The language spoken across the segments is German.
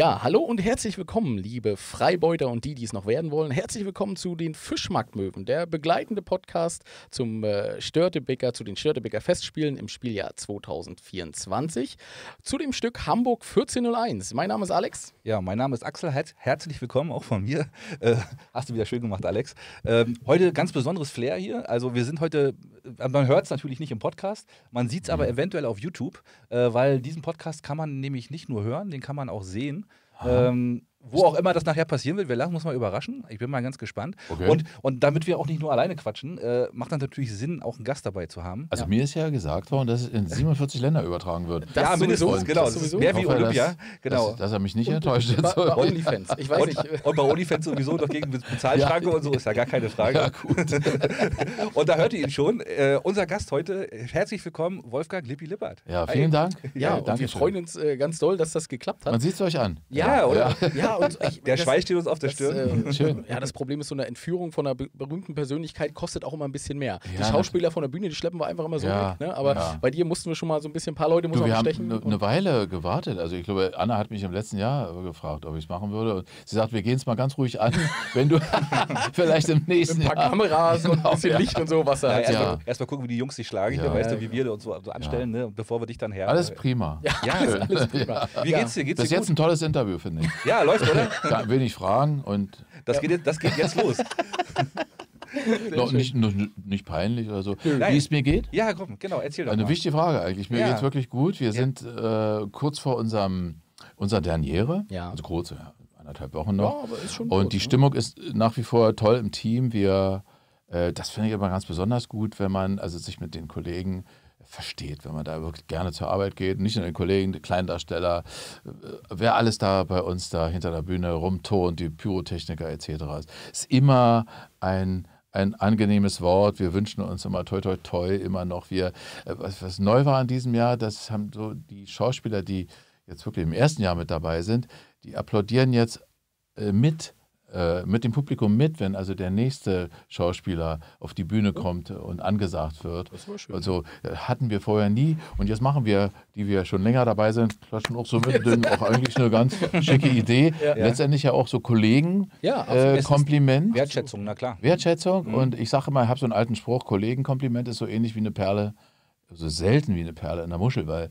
Ja, hallo und herzlich willkommen, liebe Freibeuter und die, die es noch werden wollen. Herzlich willkommen zu den Fischmarktmöwen, der begleitende Podcast zum äh, Störtebeker, zu den Störtebäcker Festspielen im Spieljahr 2024. Zu dem Stück Hamburg 1401. Mein Name ist Alex. Ja, mein Name ist Axel. Her herzlich willkommen auch von mir. Äh, hast du wieder schön gemacht, Alex. Ähm, heute ganz besonderes Flair hier. Also wir sind heute, äh, man hört es natürlich nicht im Podcast, man sieht es aber mhm. eventuell auf YouTube, äh, weil diesen Podcast kann man nämlich nicht nur hören, den kann man auch sehen. Ähm, wo auch immer das nachher passieren wird, wir lassen muss mal überraschen. Ich bin mal ganz gespannt. Okay. Und, und damit wir auch nicht nur alleine quatschen, äh, macht dann natürlich Sinn, auch einen Gast dabei zu haben. Also ja. mir ist ja gesagt worden, dass es in 47 Länder übertragen wird. Das ja, mindestens, genau. Das sowieso. Mehr wie Olympia. genau. Dass, dass, er mich nicht und, enttäuscht hat. Bei, OnlyFans, ich weiß nicht. Und bei OnlyFans sowieso doch gegen Bezahlschranke ja. und so, ist ja gar keine Frage. Ja, gut. und da hört ihr ihn schon. Äh, unser Gast heute, herzlich willkommen, Wolfgang Lippi-Lippert. Ja, vielen Dank. Ja, ja und wir schön. freuen uns äh, ganz doll, dass das geklappt hat. Man sieht es euch an. Ja, oder? ja und ich, der Schweiß steht uns auf der das, Stirn. Äh, schön. Ja, das Problem ist, so eine Entführung von einer berühmten Persönlichkeit kostet auch immer ein bisschen mehr. Ja, die Schauspieler von der Bühne, die schleppen wir einfach immer so ja, weg. Ne? Aber ja. bei dir mussten wir schon mal so ein bisschen, ein paar Leute mussten wir stechen. Eine ne Weile gewartet. Also ich glaube, Anna hat mich im letzten Jahr äh, gefragt, ob ich es machen würde. Und sie sagt, wir gehen es mal ganz ruhig an, wenn du vielleicht im nächsten Jahr... ein paar Jahr Kameras und ein genau, bisschen Licht und so, was da ja, halt Erstmal gucken, wie die Jungs sich schlagen. Ja. Hier, weißt du, wie wir uns so, so anstellen, ne? bevor wir dich dann her. Alles prima. Ja, alles prima. Wie geht's dir? Geht's das ist jetzt ein tolles Interview, finde ich. Ja, läuft läuft, oder? Da will ich fragen und. Das, ja. geht, jetzt, das geht jetzt los. Doch, nicht, nicht, peinlich oder so. Wie es mir geht? Ja, komm, genau, erzähl doch. Eine mal. wichtige Frage eigentlich. Mir ja. es wirklich gut. Wir ja. sind äh, kurz vor unserem, unserer Derniere. Ja. Also kurz, anderthalb Wochen noch. Und gut, die ne? Stimmung ist nach wie vor toll im Team. Wir, äh, das finde ich immer ganz besonders gut, wenn man also sich mit den Kollegen versteht, wenn man da wirklich gerne zur Arbeit geht. Nicht nur den Kollegen, die Kleindarsteller, äh, wer alles da bei uns da hinter der Bühne rumtont, die Pyrotechniker etc. Es Ist immer ein ein angenehmes Wort. Wir wünschen uns immer toi toi toi immer noch. Wir, äh, was, was neu war in diesem Jahr, das haben so die Schauspieler, die jetzt wirklich im ersten Jahr mit dabei sind, die applaudieren jetzt äh, mit äh, mit dem Publikum mit, wenn also der nächste Schauspieler auf die Bühne kommt und angesagt wird. Das war schön. Also äh, hatten wir vorher nie und jetzt machen wir, die wir schon länger dabei sind, klatschen auch so mit, denn auch eigentlich eine ganz schicke Idee. Ja. Letztendlich ja auch so Kollegen ja, äh, Kompliment. Wertschätzung, na klar. Wertschätzung mhm. und ich sage immer, ich habe so einen alten Spruch, Kollegenkompliment ist so ähnlich wie eine Perle, so also selten wie eine Perle in der Muschel, weil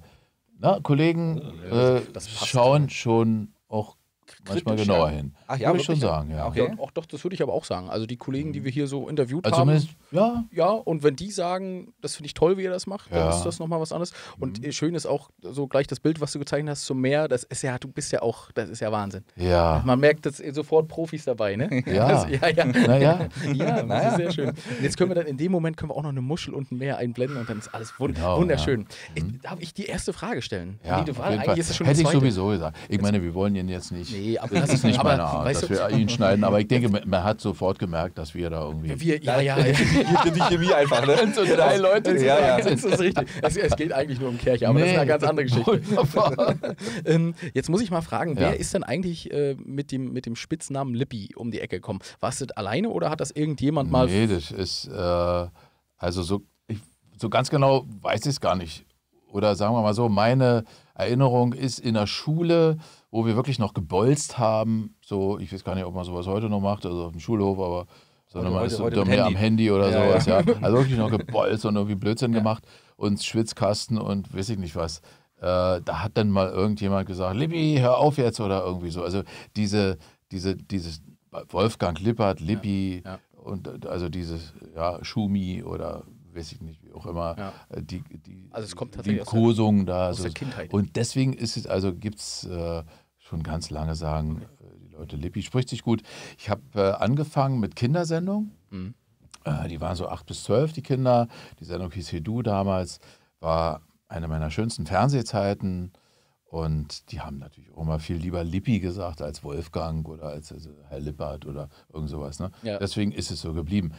na, Kollegen äh, schauen schon auch manchmal genauer hin. Ach ja, würde ich schon sagen, ja. Okay. Ja, auch doch, das würde ich aber auch sagen. Also die Kollegen, die wir hier so interviewt also haben. Zumindest ja. Ja, und wenn die sagen, das finde ich toll, wie ihr das macht, ja. dann ist das nochmal was anderes. Und mhm. schön ist auch so gleich das Bild, was du gezeichnet hast, zum Meer. Das ist ja, du bist ja auch, das ist ja Wahnsinn. Ja. Man merkt jetzt sofort Profis dabei, ne? Ja. Also, ja, ja. Naja. Ja, das ist sehr schön. Und jetzt können wir dann in dem Moment können wir auch noch eine Muschel und ein Meer einblenden und dann ist alles wund genau, wunderschön. Ja. Mhm. Ich, darf ich die erste Frage stellen? Ja, nee, war, Hätte ich sowieso gesagt. Ich meine, wir wollen ihn jetzt nicht. Nee, aber das ist nicht meine Art, dass wir ihn schneiden. Aber ich denke, man hat sofort gemerkt, dass wir da irgendwie. Wir, ja, ja, ja die, die Chemie einfach, ne? Und so drei Leute ja, ja. ist richtig. Es, es, geht eigentlich nur um Kirche, aber nee. das ist eine ganz andere Geschichte. ähm, jetzt muss ich mal fragen, wer ja. ist denn eigentlich äh, mit, dem, mit dem Spitznamen Lippi um die Ecke gekommen? Warst du das alleine oder hat das irgendjemand mal... Nee, das ist... Äh, also so, ich, so ganz genau weiß ich es gar nicht. Oder sagen wir mal so, meine Erinnerung ist in der Schule wo wir wirklich noch gebolzt haben. So, ich weiß gar nicht, ob man sowas heute noch macht, also auf dem Schulhof, aber sondern man ist heute mehr Handy. am Handy oder ja, sowas. Ja. ja. Also wirklich noch gebolzt und irgendwie Blödsinn ja. gemacht und Schwitzkasten und weiß ich nicht was. Äh, da hat dann mal irgendjemand gesagt, Lippi, hör auf jetzt oder irgendwie so. Also diese, diese, dieses Wolfgang Lippert, Libby und also dieses, ja, Schumi oder weiß ich nicht, wie auch immer, ja. Äh, die, die, also es kommt tatsächlich die Kursung aus der, da. Aus so. der Kindheit. Und deswegen ist es, also gibt es äh, schon ganz lange sagen, okay. Leute, Lippi spricht sich gut. Ich habe äh, angefangen mit Kindersendung. Mhm. Äh, die waren so acht bis zwölf, die Kinder. Die Sendung hieß Hedu damals, war eine meiner schönsten Fernsehzeiten. Und die haben natürlich auch immer viel lieber Lippi gesagt als Wolfgang oder als also Herr Lippert oder irgend sowas. Ne? Ja. Deswegen ist es so geblieben.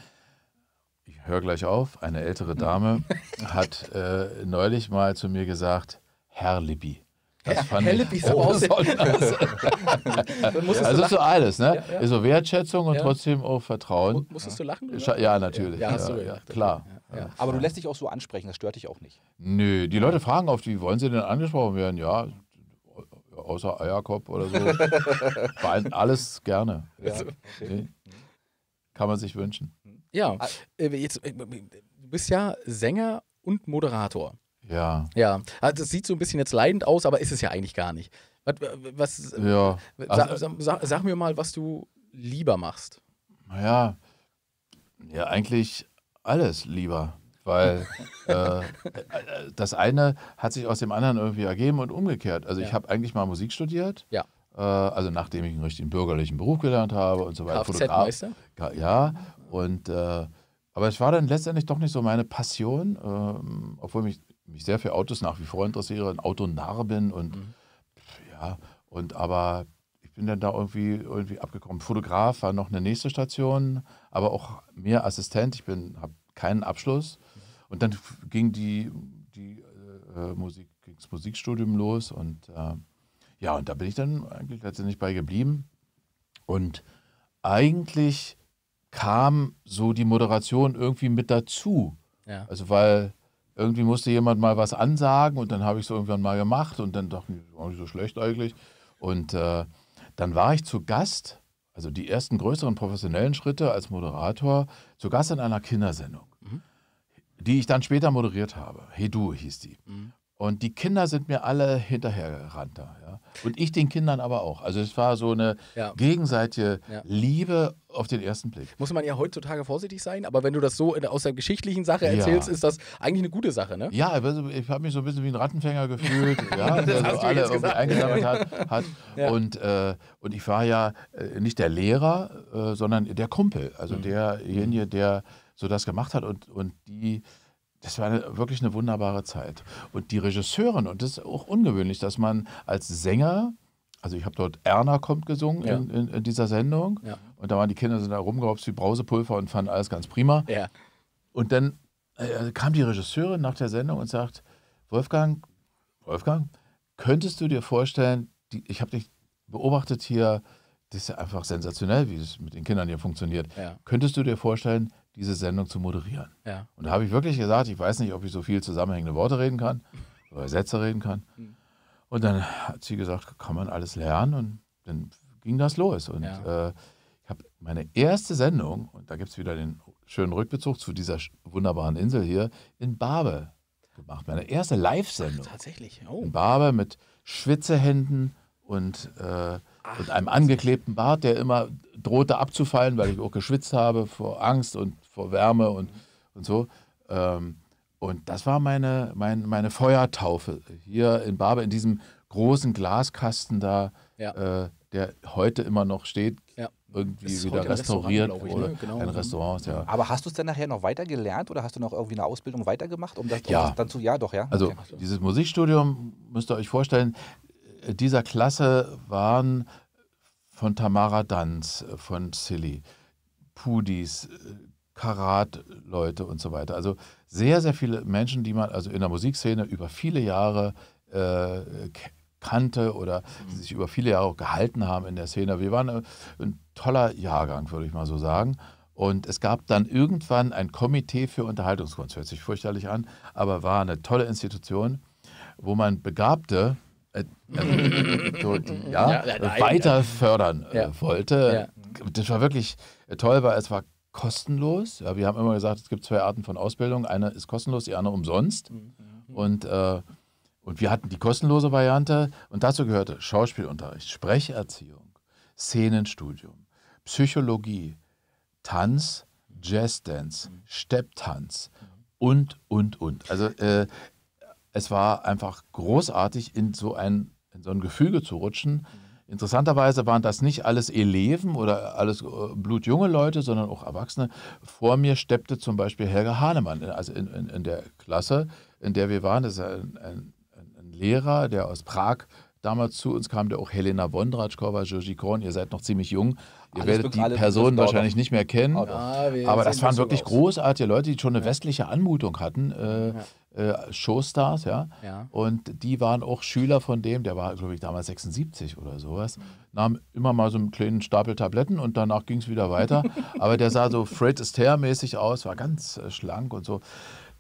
Ich höre gleich auf. Eine ältere Dame hat äh, neulich mal zu mir gesagt, Herr Lippi. Das fand Helle ich oh, Also so alles, ne? Ja, ja. So Wertschätzung und trotzdem auch Vertrauen. Musstest du lachen? Oder? Ja, natürlich. Ja, hast du ja, klar. Ja. Aber du lässt dich auch so ansprechen, das stört dich auch nicht. Nö, die Leute fragen oft, wie wollen sie denn angesprochen werden? Ja, außer Eierkopf oder so. Alles gerne. Ja, okay. Kann man sich wünschen. Ja, äh, jetzt, äh, du bist ja Sänger und Moderator. Ja. Ja. Also es sieht so ein bisschen jetzt leidend aus, aber ist es ja eigentlich gar nicht. Was, was ja. Also, sag, sag, sag, mir mal, was du lieber machst. Naja, ja, eigentlich alles lieber. Weil äh, das eine hat sich aus dem anderen irgendwie ergeben und umgekehrt. Also ja. ich habe eigentlich mal Musik studiert. Ja äh, also nachdem ich einen richtigen bürgerlichen Beruf gelernt habe und so weiter. Fotograf. Ja, und äh, aber es war dann letztendlich doch nicht so meine Passion, ähm, obwohl mich mich sehr für Autos nach wie vor interessiere, Autonarben und mhm. ja, und aber ich bin dann da irgendwie, irgendwie abgekommen. Fotograf war noch eine nächste Station, aber auch mehr Assistent. Ich habe keinen Abschluss. Mhm. Und dann ging die, die äh, äh Musik, das Musikstudium los und äh, ja, und da bin ich dann eigentlich letztendlich bei geblieben. Und eigentlich kam so die Moderation irgendwie mit dazu. Ja. Also weil irgendwie musste jemand mal was ansagen und dann habe ich es irgendwann mal gemacht und dann dachte ich, auch nicht so schlecht eigentlich. Und äh, dann war ich zu Gast, also die ersten größeren professionellen Schritte als Moderator, zu Gast in einer Kindersendung, mhm. die ich dann später moderiert habe. Hey Du hieß die. Mhm. Und die Kinder sind mir alle hinterhergerannt da. Ja? Und ich den Kindern aber auch. Also es war so eine ja. gegenseitige ja. Liebe auf den ersten Blick. Muss man ja heutzutage vorsichtig sein, aber wenn du das so in, aus der geschichtlichen Sache erzählst, ist das eigentlich eine gute Sache, ne? Ja, also ich habe mich so ein bisschen wie ein Rattenfänger gefühlt, ja, der so alle irgendwie eingesammelt hat. hat. Und, äh, und ich war ja äh, nicht der Lehrer, äh, sondern der Kumpel. Also mhm. derjenige, der so das gemacht hat und, und die das war eine, wirklich eine wunderbare Zeit. Und die Regisseurin, und das ist auch ungewöhnlich, dass man als Sänger, also ich habe dort Erna kommt gesungen ja. in, in, in, dieser Sendung, ja. und da waren die Kinder sind da rumgehopst wie Brausepulver und fanden alles ganz prima. Ja. Und dann äh, kam die Regisseurin nach der Sendung und sagt, Wolfgang, Wolfgang, könntest du dir vorstellen, die, ich habe dich beobachtet hier, das ist einfach sensationell, wie es mit den Kindern hier funktioniert. Könntest du dir vorstellen, diese Sendung zu moderieren. Ja. Und da habe ich wirklich gesagt, ich weiß nicht, ob ich so viel zusammenhängende Worte reden kann oder Sätze reden kann. Hm. Und dann hat sie gesagt, kann man alles lernen und dann ging das los. Und ja. äh, ich habe meine erste Sendung, und da gibt es wieder den schönen Rückbezug zu dieser wunderbaren Insel hier, in Barbe gemacht. Meine erste Live-Sendung. Tatsächlich. Oh. In Barbe mit Schwitzehänden und, äh, und einem angeklebten Bart, der immer drohte abzufallen, weil ich auch geschwitzt habe vor Angst und vor Wärme und, und so. Ähm, und das war meine, mein, meine Feuertaufe hier in Barbe, in diesem großen Glaskasten da, ja. äh, der heute immer noch steht, ja. irgendwie wieder restauriert Restaurant, ich, oder ne? genau. ein mhm. Restaurant. Ja. Aber hast du es dann nachher noch weiter gelernt oder hast du noch irgendwie eine Ausbildung weitergemacht, um das, um das dann zu, ja doch, ja? Also okay. dieses Musikstudium, müsst ihr euch vorstellen, äh, dieser Klasse waren von Tamara Danz, äh, von Silly, Pudis, äh, Karat-Leute und so weiter. Also sehr, sehr viele Menschen, die man also in der Musikszene über viele Jahre äh, kannte oder die sich über viele Jahre auch gehalten haben in der Szene. Wir waren ein, äh, ein toller Jahrgang, würde ich mal so sagen. Und es gab dann irgendwann ein Komitee für Unterhaltungskunst, hört sich fürchterlich an, aber war eine tolle Institution, wo man Begabte äh, äh, ja, ja, weiter fördern äh, ja. wollte. Das war wirklich toll, weil es war kostenlos. Ja, wir haben immer gesagt, es gibt zwei Arten von Ausbildung. Eine ist kostenlos, die andere umsonst. Mhm, mhm. Und, äh, und wir hatten die kostenlose Variante und dazu gehörte Schauspielunterricht, Sprecherziehung, Szenenstudium, Psychologie, Tanz, Jazzdance, mhm. Stepptanz und, und, und. Also äh, es war einfach großartig, in so ein, in so ein Gefüge zu rutschen. Interessanterweise waren das nicht alles Eleven oder alles äh, blutjunge Leute, sondern auch Erwachsene. Vor mir steppte zum Beispiel Helga Hahnemann, äh, also in, in, in der Klasse, in der wir waren. Das ist ein, ein, ein Lehrer, der aus Prag damals zu uns kam, der auch Helena Wondratschkova, Georgi Korn, ihr seid noch ziemlich jung, ihr Alles werdet die Personen wahrscheinlich nicht mehr kennen, ah, aber das waren wirklich aus. großartige Leute, die schon eine ja. westliche Anmutung hatten. Äh, ja. Äh, Showstars, ja? ja? Und die waren auch Schüler von dem, der war, glaube ich, damals 76 oder sowas. Mhm. Nahm immer mal so einen kleinen Stapel Tabletten und danach ging es wieder weiter. Aber der sah so Fred Astaire-mäßig aus, war ganz äh, schlank und so.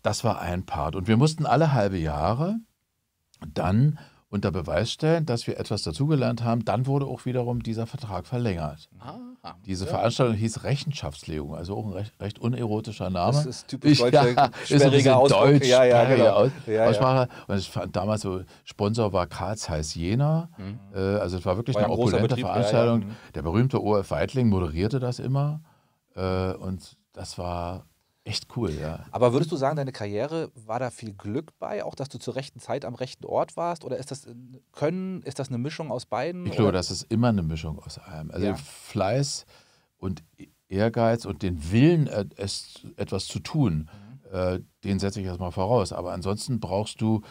Das war ein Part. Und wir mussten alle halbe Jahre dann unter Beweis stellen, dass wir etwas dazugelernt haben. Dann wurde auch wiederum dieser Vertrag verlängert. Ah. Diese ja. Veranstaltung hieß Rechenschaftslegung, also auch ein recht, recht unerotischer Name. Das ist typisch deutsche, ja, ist ein deutsch, ja, ja, genau. Aus, ja, Aussprache. Und ich fand damals so, Sponsor war Karl Zeiss Jena. Mhm. Äh, also es war wirklich war eine ein opulente Betrieb, Veranstaltung. Mhm. Der berühmte OF Weitling moderierte das immer. Äh, und das war Echt cool, ja. Aber würdest du sagen, deine Karriere war da viel Glück bei, auch dass du zur rechten Zeit am rechten Ort warst? Oder ist das Können, ist das eine Mischung aus beiden? Ich glaube, oder? das ist immer eine Mischung aus allem. Also ja. Fleiß und Ehrgeiz und den Willen, äh, es, etwas zu tun, mhm. äh, den setze ich erstmal voraus. Aber ansonsten brauchst du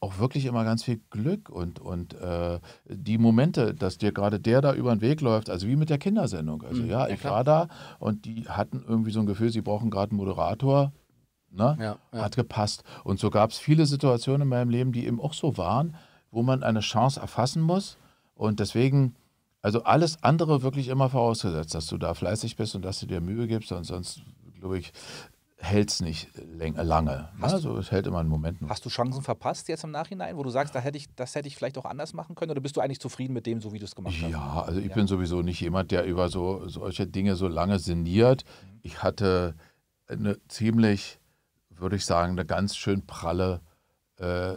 auch wirklich immer ganz viel Glück und, und äh, die Momente, dass dir gerade der da über den Weg läuft, also wie mit der Kindersendung. Also mhm, ja, ich klar. war da und die hatten irgendwie so ein Gefühl, sie brauchen gerade einen Moderator. Ne? Ja, ja. Hat gepasst. Und so gab es viele Situationen in meinem Leben, die eben auch so waren, wo man eine Chance erfassen muss. Und deswegen, also alles andere wirklich immer vorausgesetzt, dass du da fleißig bist und dass du dir Mühe gibst und sonst, glaube ich, hält es nicht lange. also es hält immer einen Moment. Nur. Hast du Chancen verpasst jetzt im Nachhinein, wo du sagst, da hätte ich, das hätte ich vielleicht auch anders machen können? Oder bist du eigentlich zufrieden mit dem, so wie du es gemacht hast? Ja, also ich ja. bin sowieso nicht jemand, der über so, solche Dinge so lange sinniert. Mhm. Ich hatte eine ziemlich, würde ich sagen, eine ganz schön pralle äh, äh,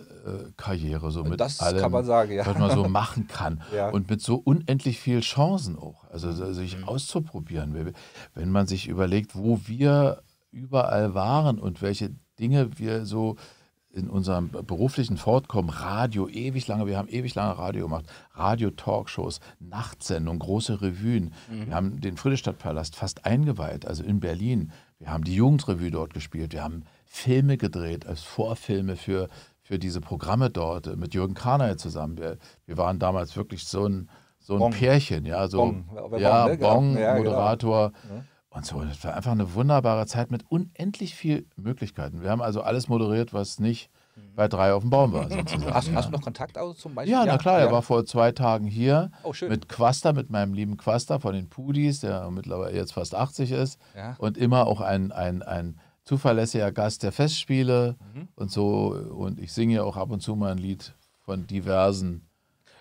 Karriere. So mit das allem, kann man sagen, ja. Was man so machen kann. ja. Und mit so unendlich vielen Chancen auch. Also mhm. sich mhm. auszuprobieren. Wenn man sich überlegt, wo wir überall waren und welche Dinge wir so in unserem beruflichen Fortkommen, Radio ewig lange, wir haben ewig lange Radio gemacht, Radio-Talkshows, Nachtsendungen, große Revuen. Mhm. Wir haben den Friedrichstadtpalast fast eingeweiht, also in Berlin. Wir haben die Jugendrevue dort gespielt, wir haben Filme gedreht als Vorfilme für, für diese Programme dort mit Jürgen Karnay zusammen. Wir, wir waren damals wirklich so ein, so ein bon. Pärchen, ja, so Bon, ja, bon, ne? bon, genau. Moderator. Ja, und so, das war einfach eine wunderbare Zeit mit unendlich viel Möglichkeiten. Wir haben also alles moderiert, was nicht mhm. bei drei auf dem Baum war. Sozusagen. Hast, hast du noch Kontakt also zum Beispiel? Ja, ja na klar, ja. er war vor zwei Tagen hier oh, mit Quaster, mit meinem lieben Quaster von den Pudis, der mittlerweile jetzt fast 80 ist und immer auch ein, ein, ein zuverlässiger Gast der Festspiele mhm. und so. Und ich singe ja auch ab und zu mal ein Lied von diversen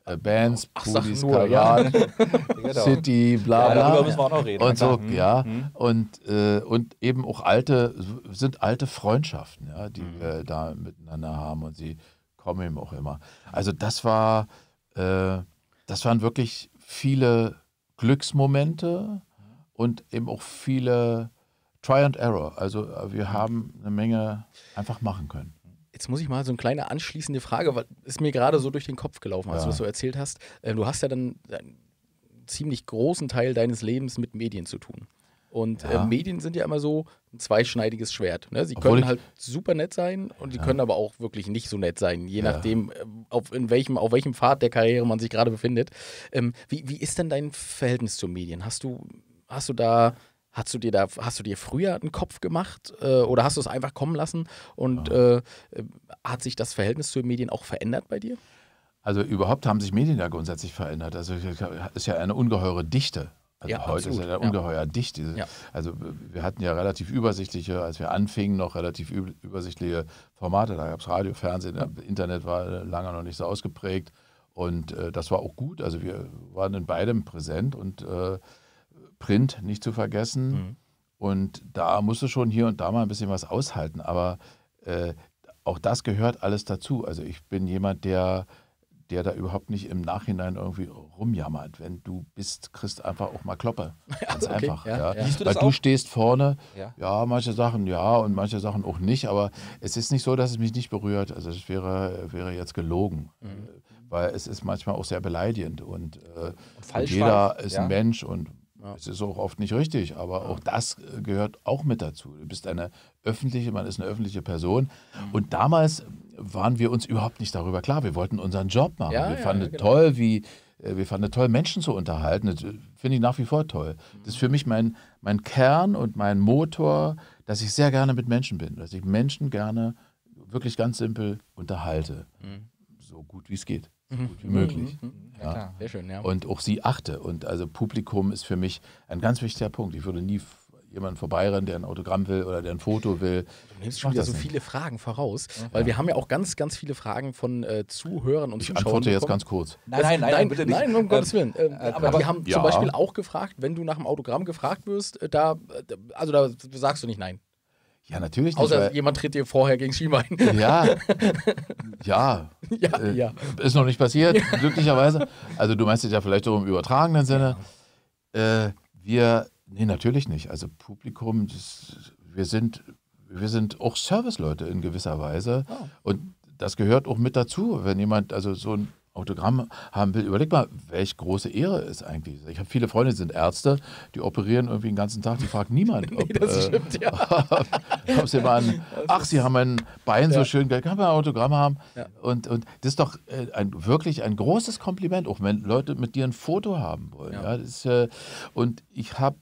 äh, Bands, Pulis, Pudis, nur, Karat, ja. Genau. City, bla bla. Ja, darüber müssen wir auch noch reden. Und so, mhm. ja. Mhm. Und, äh, und eben auch alte, sind alte Freundschaften, ja, die mhm. wir da miteinander haben und sie kommen eben auch immer. Also das war, äh, das waren wirklich viele Glücksmomente und eben auch viele Try and Error. Also äh, wir haben eine Menge einfach machen können. Jetzt muss ich mal so eine kleine anschließende Frage, weil ist mir gerade so durch den Kopf gelaufen, als ja. du das so erzählt hast. Ähm, du hast ja dann einen ziemlich großen Teil deines Lebens mit Medien zu tun. Und äh, ja. äh, Medien sind ja immer so ein zweischneidiges Schwert. Ne? Sie Obwohl können halt super nett sein und sie ja. können aber auch wirklich nicht so nett sein, je ja. nachdem, äh, auf, in welchem, auf welchem Pfad der Karriere man sich gerade befindet. Ähm, wie, wie ist denn dein Verhältnis zu Medien? Hast du, hast du da Hast du dir da, hast du dir früher einen Kopf gemacht äh, oder hast du es einfach kommen lassen? Und ja. äh, hat sich das Verhältnis zu den Medien auch verändert bei dir? Also überhaupt haben sich Medien ja grundsätzlich verändert. Also es ist ja eine ungeheure Dichte. Also ja, heute absolut. ist ja ungeheuer ja. dicht. Also wir hatten ja relativ übersichtliche, als wir anfingen, noch relativ übersichtliche Formate. Da gab es Radio, Fernsehen, Internet war lange noch nicht so ausgeprägt. Und äh, das war auch gut. Also wir waren in beidem präsent und äh, Print nicht zu vergessen. Mhm. Und da musst du schon hier und da mal ein bisschen was aushalten. Aber äh, auch das gehört alles dazu. Also ich bin jemand, der, der da überhaupt nicht im Nachhinein irgendwie rumjammert. Wenn du bist, kriegst einfach auch mal Kloppe. Ganz okay, einfach. Ja, ja. Ja. Du Weil auch? du stehst vorne, ja. manche Sachen ja und manche Sachen auch nicht. Aber es ist nicht so, dass es mich nicht berührt. Also es wäre, wäre jetzt gelogen. Mhm äh, weil es ist manchmal auch sehr beleidigend und, äh, und, und jeder ist ja. ein Mensch und ja. Das ist auch oft nicht richtig, aber ja. auch das äh, gehört auch mit dazu. Du bist eine öffentliche, man ist eine öffentliche Person. Mhm. Und damals waren wir uns überhaupt nicht darüber klar. Wir wollten unseren Job machen. Ja, wir fanden genau. toll, wie äh, wir fanden toll, Menschen zu unterhalten. Das äh, finde ich nach wie vor toll. Das ist für mich mein, mein Kern und mein Motor, dass ich sehr gerne mit Menschen bin, dass ich Menschen gerne wirklich ganz simpel unterhalte. Mhm. So gut wie es geht. Mhm. gut wie möglich. Mhm. Mhm. Ja, klar. Sehr schön, ja. Und auch sie achte. Und also Publikum ist für mich ein ganz wichtiger Punkt. Ich würde nie jemanden vorbeirennen, der ein Autogramm will oder der ein Foto will. Du nimmst schon wieder so nicht. viele Fragen voraus, ja. weil wir haben ja auch ganz, ganz viele Fragen von äh, Zuhörern und ich Zuschauern. Ich antworte jetzt ganz kurz. Nein, nein, nein, nein, bitte nicht. Nein, um äh, ähm, Gottes Willen. äh, aber, aber die haben ja. zum Beispiel auch gefragt, wenn du nach dem Autogramm gefragt wirst, äh, da, äh, also da sagst du nicht nein. Ja, natürlich nicht. Außer jemand tritt dir vorher gegen Schienbein. Ja. Ja. ja, äh, ja. Ist noch nicht passiert, ja. glücklicherweise. Also du meinst es ja vielleicht auch im übertragenen Sinne. Äh, wir, nee, natürlich nicht. Also Publikum, das, wir, sind, wir sind auch Serviceleute in gewisser Weise. Oh. Und das gehört auch mit dazu, wenn jemand, also so ein Autogramm haben will. Überleg mal, welche große Ehre es eigentlich ist. Ich habe viele Freunde, die sind Ärzte, die operieren irgendwie den ganzen Tag, die fragen niemand, ob, nee, das äh, stimmt, ja. ob sie mal ein, ach, sie haben mein Bein ja. so schön, kann man ein Autogramm haben. Ja. Und, und das ist doch äh, ein, wirklich ein großes Kompliment, auch wenn Leute mit dir ein Foto haben wollen. Ja. Ist, äh, und ich habe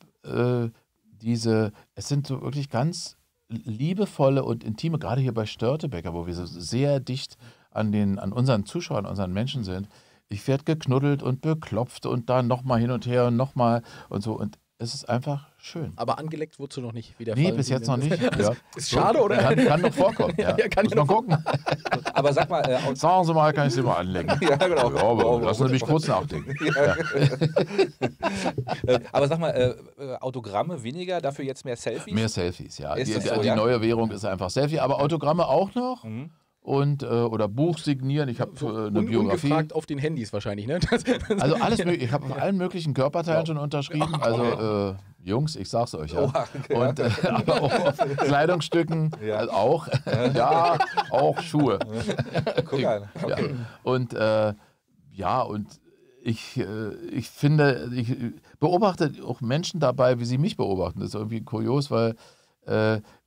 diese, es sind so wirklich ganz liebevolle und intime, gerade hier bei Störtebecker, wo wir so sehr dicht an, den, an unseren Zuschauern, unseren Menschen sind, ich werde geknuddelt und beklopft und dann nochmal hin und her und nochmal und so. Und es ist einfach schön. Aber angeleckt wurdest du noch nicht wieder. Nee, bis jetzt noch nicht. Ja. Ist schade, oder? Kann, kann, noch vorkommen. Ja. ja kann ich noch gucken. aber sag mal. Äh, Sagen Sie mal, kann ich Sie mal anlegen? ja, genau. Ja, aber oh, lassen Sie mich kurz nachdenken. Äh, aber sag mal, äh, äh, Autogramme weniger, dafür jetzt mehr Selfies? Mehr Selfies, ja. Ist die, so, die neue Währung ist einfach Selfie, aber Autogramme auch noch. Mhm und äh, oder Buch signieren. Ich habe so, äh, eine un Biografie. Ungefragt auf den Handys wahrscheinlich, ne? also alles mögliche. Ich habe auf allen möglichen Körperteilen ja. schon unterschrieben. Also äh, Jungs, ich sag's euch ja. Oha, ja. Und äh, aber auch auf Kleidungsstücken also auch. ja, auch Schuhe. Guck an. Okay. Und äh, ja und ich, äh, ich finde, ich beobachte auch Menschen dabei, wie sie mich beobachten. Das ist irgendwie kurios, weil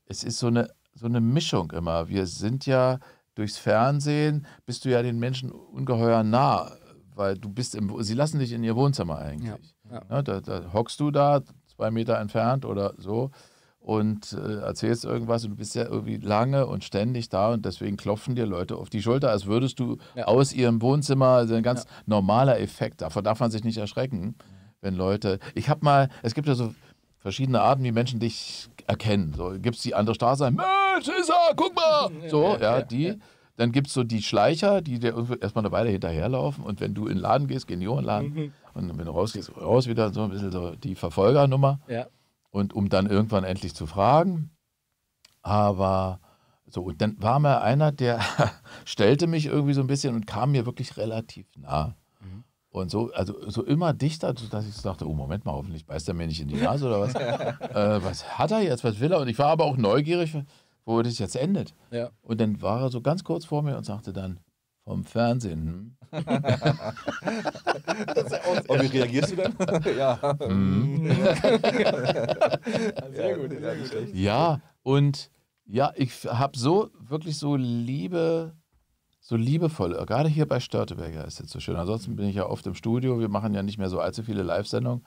es ist so eine, so eine Mischung immer. Wir sind ja durchs Fernsehen bist du ja den Menschen ungeheuer nah, weil du bist im, sie lassen dich in ihr Wohnzimmer eigentlich. Ja. Ja. Ne, da, da, hockst du da, zwei Meter entfernt oder so und äh, erzählst irgendwas und du bist ja irgendwie lange und ständig da und deswegen klopfen dir Leute auf die Schulter, als würdest du ja. aus ihrem Wohnzimmer, also ein ganz normaler Effekt, davon darf man sich nicht erschrecken, mhm. wenn Leute, ich habe mal, es gibt ja so verschiedene Arten, wie Menschen dich erkennen. So gibt es die andere Straße, Mensch, ist er, guck mal! So, ja, die. Dann gibt es so die Schleicher, die dir erstmal eine Weile hinterherlaufen. Und wenn du in den Laden gehst, gehen die auch in den Laden. Mhm. Und wenn du rausgehst, raus wieder, so ein bisschen so die Verfolgernummer. Ja. Und um dann irgendwann endlich zu fragen. Aber so, und dann war mir einer, der stellte mich irgendwie so ein bisschen und kam mir wirklich relativ nah. Und so, also so immer dichter, dass ich dachte, oh Moment mal, hoffentlich beißt er mir nicht in die Nase oder was. äh, was hat er jetzt, was will er? Und ich war aber auch neugierig, wo das jetzt endet. Ja. Und dann war er so ganz kurz vor mir und sagte dann, vom Fernsehen. Hm? und wie reagierst du dann? ja. Mm. sehr gut, sehr gut. Ja, und ja, ich habe so wirklich so Liebe so liebevoll, äh, gerade hier bei Störteberger ist es so schön. Ansonsten bin ich ja oft im Studio, wir machen ja nicht mehr so allzu viele Live-Sendungen,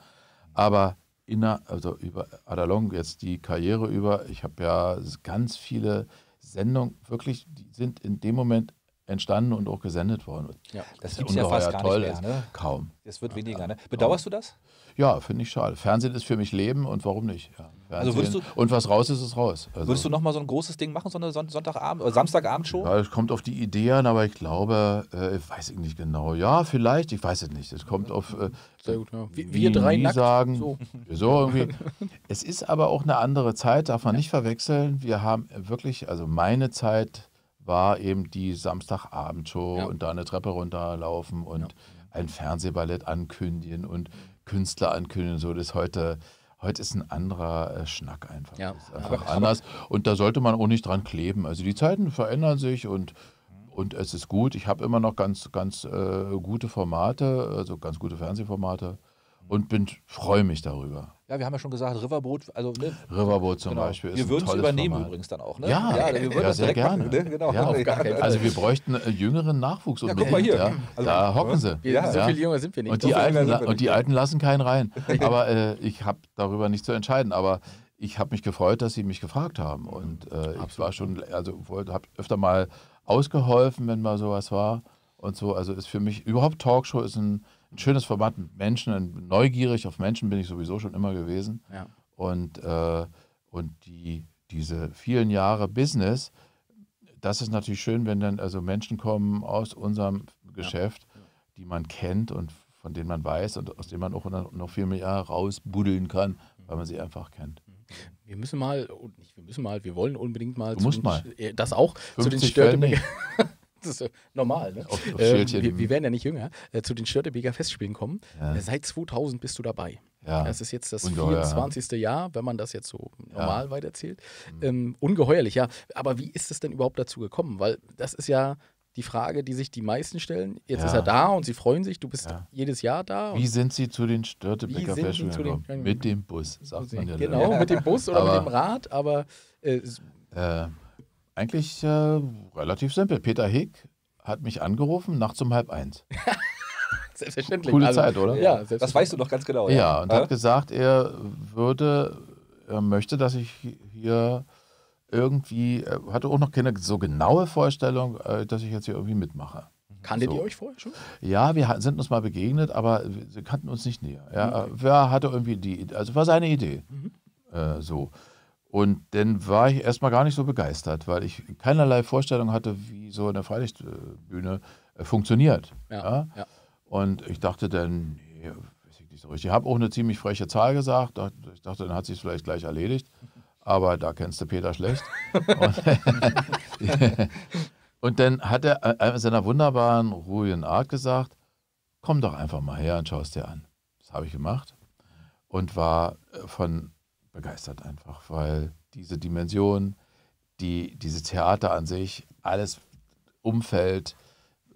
aber inner, also über Adalong jetzt die Karriere über, ich habe ja ganz viele Sendungen, wirklich, die sind in dem Moment entstanden und auch gesendet worden. Ja, das, gibt es ja fast gar toll, nicht mehr, ne? Kaum. Es wird weniger, ne? Bedauerst du das? Ja, finde ich schade. Fernsehen ist für mich Leben und warum nicht? Ja. Also würdest du, und was raus ist, ist raus. Also würdest du nochmal so ein großes Ding machen, so eine Sonntagabend oder Samstagabendshow? Ja, es kommt auf die Ideen, aber ich glaube, äh, weiß ich nicht genau. Ja, vielleicht, ich weiß es nicht. Es kommt auf. Äh, Sehr gut, ja. Wie, wir drei nackt, sagen. So. so irgendwie. es ist aber auch eine andere Zeit, darf man ja. nicht verwechseln. Wir haben wirklich, also meine Zeit war eben die Samstagabendshow ja. und da eine Treppe runterlaufen und ein Fernsehballett ankündigen und Künstler ankündigen. So, das heute Heute ist ein anderer äh, Schnack einfach. Ja. Ist einfach aber, anders. und da sollte man auch nicht dran kleben. Also die Zeiten verändern sich und und es ist gut. Ich habe immer noch ganz, ganz äh, gute Formate, also ganz gute Fernsehformate und bin, freue mich darüber. Ja, wir haben ja schon gesagt, Riverboot, also ne? Riverboot zum genau. Beispiel ist Wir würden es übernehmen Format. übrigens dann auch, ne? Ja, ja, wir würden ja, sehr gerne. Machen, ne? genau. ja, also wir bräuchten äh, jüngeren Nachwuchs ja, guck mal hier. Also, da ne? hocken sie. Ja. So viele Junge sind wir nicht. Und die, so Alten, la und die Alten lassen keinen rein. Aber äh, ich habe darüber nicht zu entscheiden. Aber ich habe mich gefreut, dass sie mich gefragt haben. Und äh, ich war schon, also habe öfter mal ausgeholfen, wenn mal sowas war und so. Also ist für mich überhaupt Talkshow ist ein ein schönes Format mit Menschen, neugierig auf Menschen bin ich sowieso schon immer gewesen. Ja. Und, äh, und die, diese vielen Jahre Business, das ist natürlich schön, wenn dann also Menschen kommen aus unserem Geschäft, ja. die man kennt und von denen man weiß und aus denen man auch noch viel mehr rausbuddeln kann, weil man sie einfach kennt. Wir müssen mal, nicht wir müssen mal, wir wollen unbedingt mal, du musst den, mal. Äh, das auch 50 zu den Störtebecken. das ist äh, normal, ne? Auf, auf ähm, wir, wir, werden ja nicht jünger, äh, zu den Störtebeker Festspielen kommen. Ja. Äh, seit 2000 bist du dabei. Ja. Das ist jetzt das Ungeheuer, 24. Jahr, wenn man das jetzt so normal ja. weiterzählt. Mhm. Ähm, ungeheuerlich, ja. Aber wie ist es denn überhaupt dazu gekommen? Weil das ist ja die Frage, die sich die meisten stellen. Jetzt ist er da und sie freuen sich, du bist jedes Jahr da. Wie sind sie zu den Störtebeker Festspielen gekommen? Den, mit dem Bus, sagt man ja. Genau, mit dem Bus oder aber, mit dem Rad, aber... Äh, äh eigentlich äh, relativ simpel. Peter Hick hat mich angerufen, nachts um halb eins. selbstverständlich. Coole also, Zeit, oder? Ja, das weißt du doch ganz genau. Ja, ja und ja? hat gesagt, er würde, er möchte, dass ich hier irgendwie, äh, hatte auch noch keine so genaue Vorstellung, äh, dass ich jetzt hier irgendwie mitmache. Mhm. Kanntet so. ihr euch vorher schon? Ja, wir sind uns mal begegnet, aber wir kannten uns nicht näher. Ja, okay. Mhm. Äh, wer hatte irgendwie die, also war seine Idee. Mhm. Äh, so. Und dann war ich erstmal gar nicht so begeistert, weil ich keinerlei Vorstellung hatte, wie so eine Freilichtbühne äh, funktioniert. Ja, ja? ja. Und ich dachte dann, nee, weiß ich nicht so richtig. Ich habe auch eine ziemlich freche Zahl gesagt. Ich dachte, dann hat sich vielleicht gleich erledigt. Aber da kennst du Peter schlecht. und, und, dann hat er in äh, seiner wunderbaren, ruhigen Art gesagt: Komm doch einfach mal her und schau es dir an. Das habe ich gemacht und war äh, von begeistert einfach, weil diese Dimension, die, dieses Theater an sich, alles Umfeld,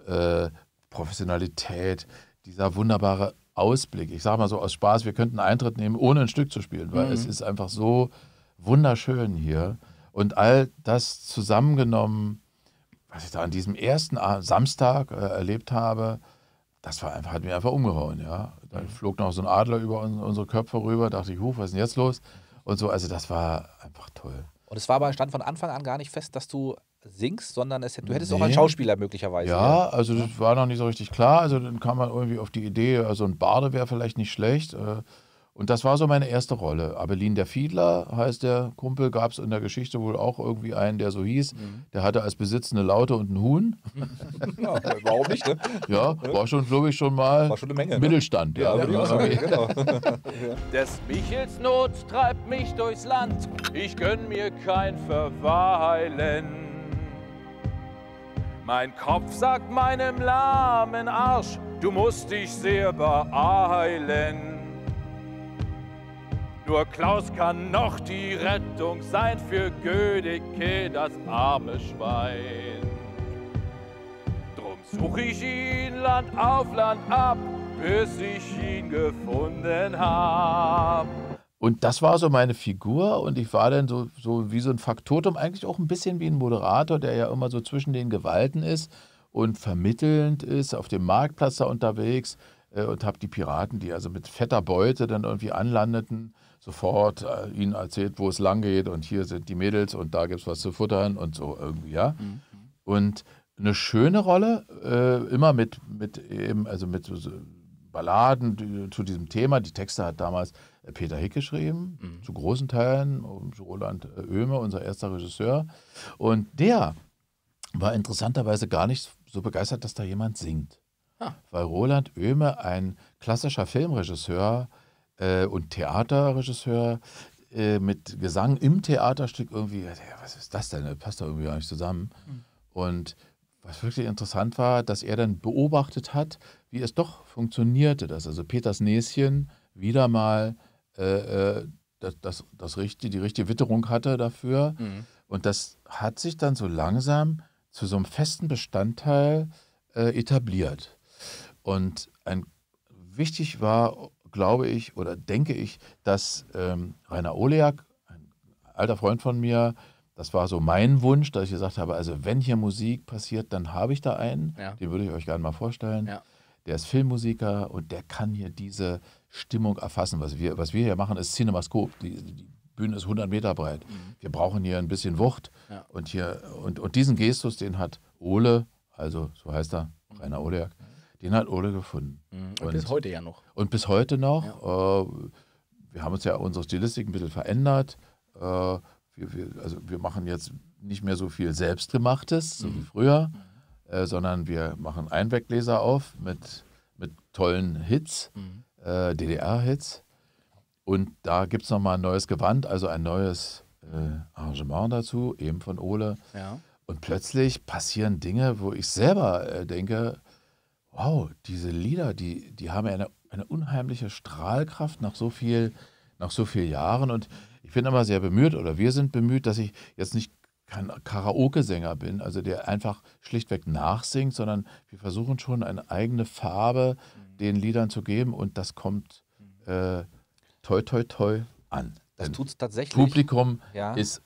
äh, Professionalität, dieser wunderbare Ausblick. Ich sage mal so aus Spaß, wir könnten Eintritt nehmen, ohne ein Stück zu spielen, weil mhm. es ist einfach so wunderschön hier. Und all das zusammengenommen, was ich da an diesem ersten Samstag äh, erlebt habe, das war einfach, hat mich einfach umgehauen, ja. Dann mhm. flog noch so ein Adler über unsere Köpfe rüber, dachte ich, huh, was ist denn jetzt los? und so. Also das war einfach toll. Und es war aber stand von Anfang an gar nicht fest, dass du singst, sondern es, du hättest nee. auch als Schauspieler möglicherweise. Ja, ja, also das war noch nicht so richtig klar. Also dann kam man irgendwie auf die Idee, also ein Bade wäre vielleicht nicht schlecht. Äh, und das war so meine erste Rolle. Abelin der Fiedler heißt der Kumpel, gab es in der Geschichte wohl auch irgendwie einen, der so hieß. Mhm. Der hatte als Besitz eine Laute und einen Huhn. Ja, warum nicht, ne? Ja, war schon, glaube ich, schon mal war schon eine Menge, ne? Mittelstand. Ne? Ja, ja, genau. ja sagen, genau. Des Michels Not treibt mich durchs Land. Ich gönn mir kein Verweilen. Mein Kopf sagt meinem lahmen Arsch, du musst dich sehr beeilen. Nur Klaus kann noch die Rettung sein für Gödicke, das arme Schwein. Drum such ich ihn Land auf Land ab, bis ich ihn gefunden hab. Und das war so meine Figur und ich war dann so, so wie so ein Faktotum, eigentlich auch ein bisschen wie ein Moderator, der ja immer so zwischen den Gewalten ist und vermittelnd ist, auf dem Marktplatz da unterwegs äh, und habe die Piraten, die also mit fetter Beute dann irgendwie anlandeten, sofort äh, ihnen erzählt, wo es lang geht und hier sind die Mädels und da gibt es was zu futtern und so irgendwie, ja. Mhm. Und eine schöne Rolle, äh, immer mit, mit eben, also mit so Balladen zu diesem Thema. Die Texte hat damals äh, Peter Hick geschrieben, mhm. zu großen Teilen, Roland äh, Oehme, unser erster Regisseur. Und der war interessanterweise gar nicht so begeistert, dass da jemand singt. Ah. Weil Roland Oehme, ein klassischer Filmregisseur, äh, äh, und Theaterregisseur äh, mit Gesang im Theaterstück irgendwie, was ist das denn? Das passt da irgendwie gar nicht zusammen. Mhm. Und was wirklich interessant war, dass er dann beobachtet hat, wie es doch funktionierte, dass also Peters Näschen wieder mal äh, äh das, das, das richtig, die richtige Witterung hatte dafür. Mhm. Und das hat sich dann so langsam zu so einem festen Bestandteil äh, etabliert. Und ein, wichtig war glaube ich oder denke ich, dass ähm, Rainer Oleak, ein alter Freund von mir, das war so mein Wunsch, dass ich gesagt habe, also wenn hier Musik passiert, dann habe ich da einen, ja. den würde ich euch gerne mal vorstellen. Ja. Der ist Filmmusiker und der kann hier diese Stimmung erfassen. Was wir, was wir hier machen, ist Cinemascope. Die, die Bühne ist 100 Meter breit. Mhm. Wir brauchen hier ein bisschen Wucht. Ja. Und, hier, und, und diesen Gestus, den hat Ole, also so heißt er, Rainer Oleak, den hat Ole gefunden. Mhm. Und, und bis heute ja noch. Und bis heute noch. Ja. Äh, wir haben uns ja unsere Stilistik ein bisschen verändert. Äh, wir, wir, also wir machen jetzt nicht mehr so viel Selbstgemachtes, so mhm. wie früher, mhm. äh, sondern wir machen Einweggläser auf mit, mit tollen Hits, mhm. Äh, DDR-Hits. Und da gibt es nochmal ein neues Gewand, also ein neues äh, Arrangement dazu, eben von Ole. Ja. Und plötzlich passieren Dinge, wo ich selber äh, denke, wow, diese Lieder, die, die haben ja eine, eine unheimliche Strahlkraft nach so viel, nach so vielen Jahren. Und ich bin immer sehr bemüht oder wir sind bemüht, dass ich jetzt nicht kein Karaoke-Sänger bin, also der einfach schlichtweg nachsingt, sondern wir versuchen schon eine eigene Farbe mhm. den Liedern zu geben und das kommt mhm. äh, toi toi toi an. Das tut es tatsächlich. Publikum ja. ist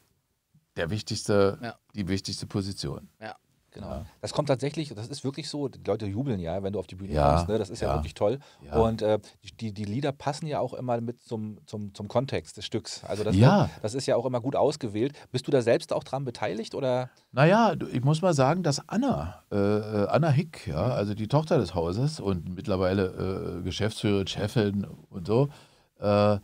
der wichtigste, ja. die wichtigste Position. Ja. Genau. Ja. Das kommt tatsächlich, das ist wirklich so, die Leute jubeln ja, wenn du auf die Bühne ja. kommst, ne? das ist ja, ja wirklich toll. Und äh, die, die Lieder passen ja auch immer mit zum, zum, zum Kontext des Stücks. Also das, ja. Ne, das ist ja auch immer gut ausgewählt. Bist du da selbst auch dran beteiligt? Oder? Naja, ich muss mal sagen, dass Anna, äh, äh, Anna Hick, ja, also die Tochter des Hauses und mittlerweile äh, Geschäftsführerin, Chefin und so, äh,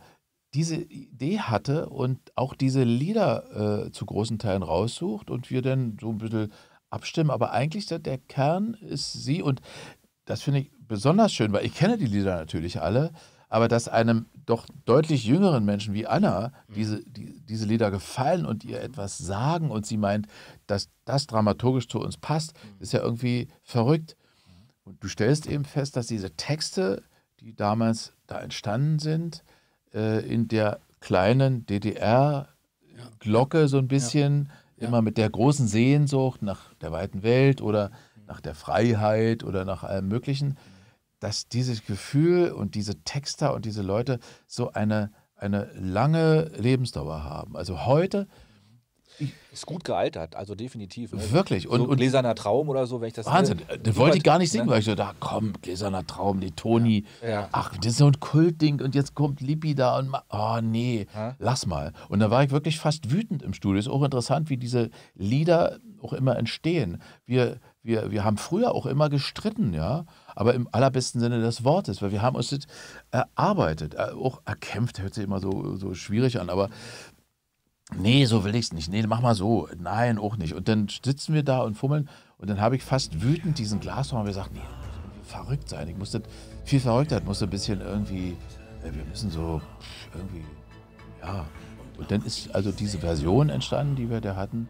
diese Idee hatte und auch diese Lieder äh, zu großen Teilen raussucht und wir dann so ein bisschen abstimmen, aber eigentlich der, der Kern ist sie und das finde ich besonders schön, weil ich kenne die Lieder natürlich alle, aber dass einem doch deutlich jüngeren Menschen wie Anna mhm. diese, die, diese Lieder gefallen und ihr etwas sagen und sie meint, dass das dramaturgisch zu uns passt, mhm. ist ja irgendwie verrückt. Mhm. Und du stellst eben fest, dass diese Texte, die damals da entstanden sind, äh, in der kleinen DDR-Glocke so ein bisschen ja immer mit der großen Sehnsucht nach der weiten Welt oder mhm. nach der Freiheit oder nach allem Möglichen, dass dieses Gefühl und diese Texter und diese Leute so eine, eine lange Lebensdauer haben. Also heute ist gut gealtert, also definitiv. Ne? Wirklich. Und, so und Gläserner Traum oder so, wenn ich das Wahnsinn, will. den wollte ich gar nicht singen, ne? weil ich so, da komm, Gläserner Traum, die Toni. Ja. Ja. Ach, das ist so ein Kultding und jetzt kommt Lippi da und oh nee, ha? lass mal. Und da war ich wirklich fast wütend im Studio. Ist auch interessant, wie diese Lieder auch immer entstehen. Wir, wir, wir haben früher auch immer gestritten, ja, aber im allerbesten Sinne des Wortes, weil wir haben uns das erarbeitet, äh, auch erkämpft, hört sich immer so, so schwierig an, aber nee, so will ich es nicht. Nee, mach mal so. Nein, auch nicht. Und dann sitzen wir da und fummeln. Und dann habe ich fast wütend diesen Glashammer gesagt, nee, verrückt sein. Ich musste viel verrückter, ich musste ein bisschen irgendwie, äh, wir müssen so irgendwie, ja. Und dann ist also diese Version entstanden, die wir da hatten.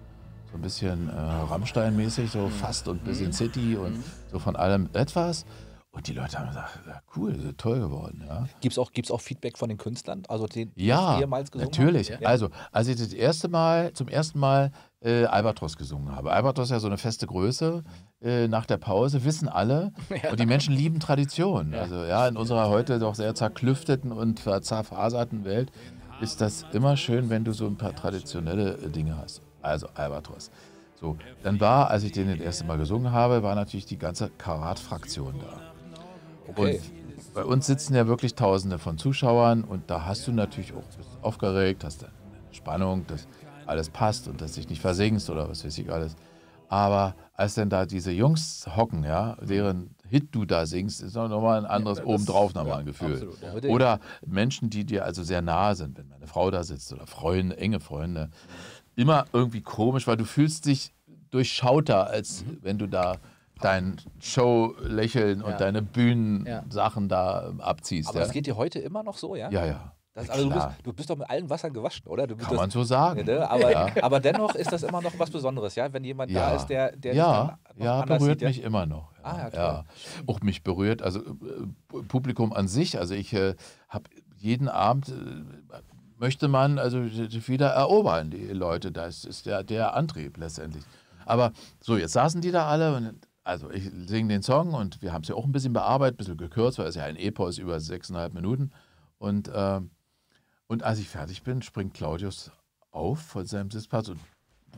So ein bisschen äh, Rammstein-mäßig, so mhm. fast und ein bisschen mhm. City und mhm. so von allem etwas. Und die Leute haben gesagt, cool, toll geworden. Ja. Gibt es auch, gibt's auch Feedback von den Künstlern? Also den, ja, ehemals gesungen natürlich. Ja. Also, als ich das erste Mal, zum ersten Mal äh, Albatros gesungen habe. Albatros ist ja so eine feste Größe. Äh, nach der Pause wissen alle. Ja. Und die Menschen lieben Tradition. Also ja, in unserer heute doch sehr zerklüfteten und zerfaserten Welt ist das immer schön, wenn du so ein paar traditionelle äh, Dinge hast. Also Albatros. So, dann war, als ich den das erste Mal gesungen habe, war natürlich die ganze Karat-Fraktion da. Okay. Und bei uns sitzen ja wirklich Tausende von Zuschauern und da hast du natürlich auch bist aufgeregt, hast eine Spannung, dass alles passt und dass du dich nicht versinkst oder was weiß ich alles. Aber als dann da diese Jungs hocken, ja, deren Hit du da singst, ist nochmal ein anderes ja, obendrauf nochmal ein Gefühl. Absolut, ja. Oder Menschen, die dir also sehr nahe sind, wenn meine Frau da sitzt oder Freunde, enge Freunde. Immer irgendwie komisch, weil du fühlst dich durchschauter, als mhm. wenn du da dein Show-Lächeln ja. und deine Bühnensachen da ähm, abziehst. Aber ja. das geht dir heute immer noch so, ja? Ja, ja. Das, also du, bist, du bist doch mit allen Wassern gewaschen, oder? Kann das, man so sagen. Ne? Aber, ja. aber dennoch ist das immer noch was Besonderes, ja? Wenn jemand ja. da ist, der, der ja. ja, berührt sieht, mich ja? immer noch. Ah, ja, klar. Auch mich berührt, also äh, Publikum an sich. Also ich äh, habe jeden Abend äh, möchte man also äh, wieder erobern die Leute. Das ist der, der Antrieb letztendlich. Aber so, jetzt saßen die da alle und also ich singe den Song und wir haben es ja auch ein bisschen bearbeitet, ein bisschen gekürzt, weil es ja ein Epos über sechseinhalb Minuten. Und, äh, und als ich fertig bin, springt Claudius auf von seinem Sitzplatz und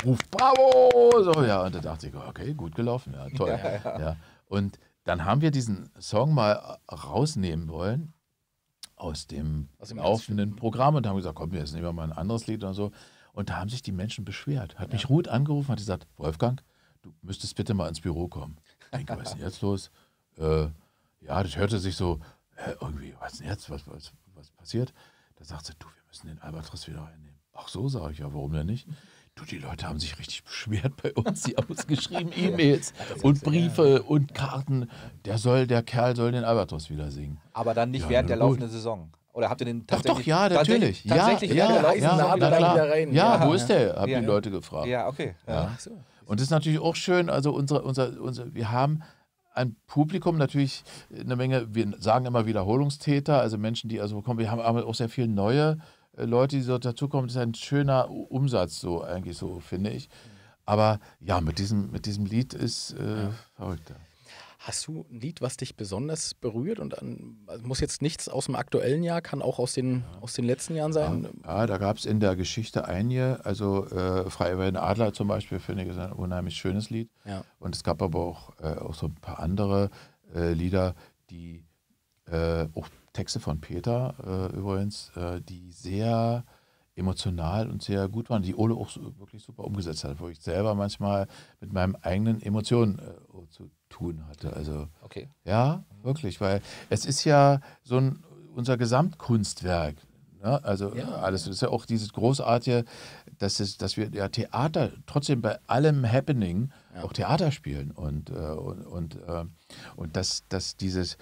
ruft Bravo! So, ja, und da dachte ich, okay, gut gelaufen, ja, toll. Ja, ja. ja. Und dann haben wir diesen Song mal rausnehmen wollen aus dem, aus dem laufenden Programm und haben gesagt, komm, jetzt nehmen wir mal ein anderes Lied und so. Und da haben sich die Menschen beschwert. Hat ja. mich Ruth angerufen, hat gesagt, Wolfgang, du müsstest bitte mal ins Büro kommen. Ich denke, was ist denn jetzt los? Äh, ja, das hörte sich so, äh, irgendwie, was ist denn jetzt, was, was, was passiert? Da sagt sie, du, wir müssen den Albatros wieder reinnehmen. Ach so, sage ich, ja, warum denn nicht? Du, die Leute haben sich richtig beschwert bei uns. Die haben uns E-Mails und Briefe und Karten. Der soll, der Kerl soll den Albatros wieder singen. Aber dann nicht ja, während der laufenden Saison. Oder habt ihr den tatsächlich? Doch, doch ja, natürlich. Tatsächlich, ja, tatsächlich ja, ja, ja, ja, ja, wo ist der? Haben die Leute gefragt. Ja, okay. Ja. Ach so. Und das ist natürlich auch schön. Also unsere, unser, unser, wir haben ein Publikum natürlich äh, eine Menge, wir sagen immer Wiederholungstäter, also Menschen, die also kommen, wir haben aber auch sehr viele neue äh, Leute, die so dazukommen. Das ist ein schöner Umsatz, so eigentlich so, finde ich. Aber ja, mit diesem, mit diesem Lied ist äh, ja. verrückter. Hast du ein Lied, was dich besonders berührt und an, also muss jetzt nichts aus dem aktuellen Jahr, kann auch aus den, aus den letzten Jahren sein? Ja, ja da gab es in der Geschichte einige, also äh, Frei über Adler zum Beispiel, finde ich, ist ein unheimlich schönes Lied. Ja. Und es gab aber auch, äh, auch so ein paar andere äh, Lieder, die äh, auch Texte von Peter äh, übrigens, äh, die sehr emotional und sehr gut waren, die Ole auch so, wirklich super umgesetzt hat, wo ich selber manchmal mit meinen eigenen Emotionen zu tun hatte. Also okay. ja, wirklich, weil es ist ja so ein, unser Gesamtkunstwerk. Ne? Also ja. alles das ist ja auch dieses großartige, dass, es, dass wir ja Theater trotzdem bei allem Happening ja. auch Theater spielen und, äh, und, und, äh, und dass, dass dieses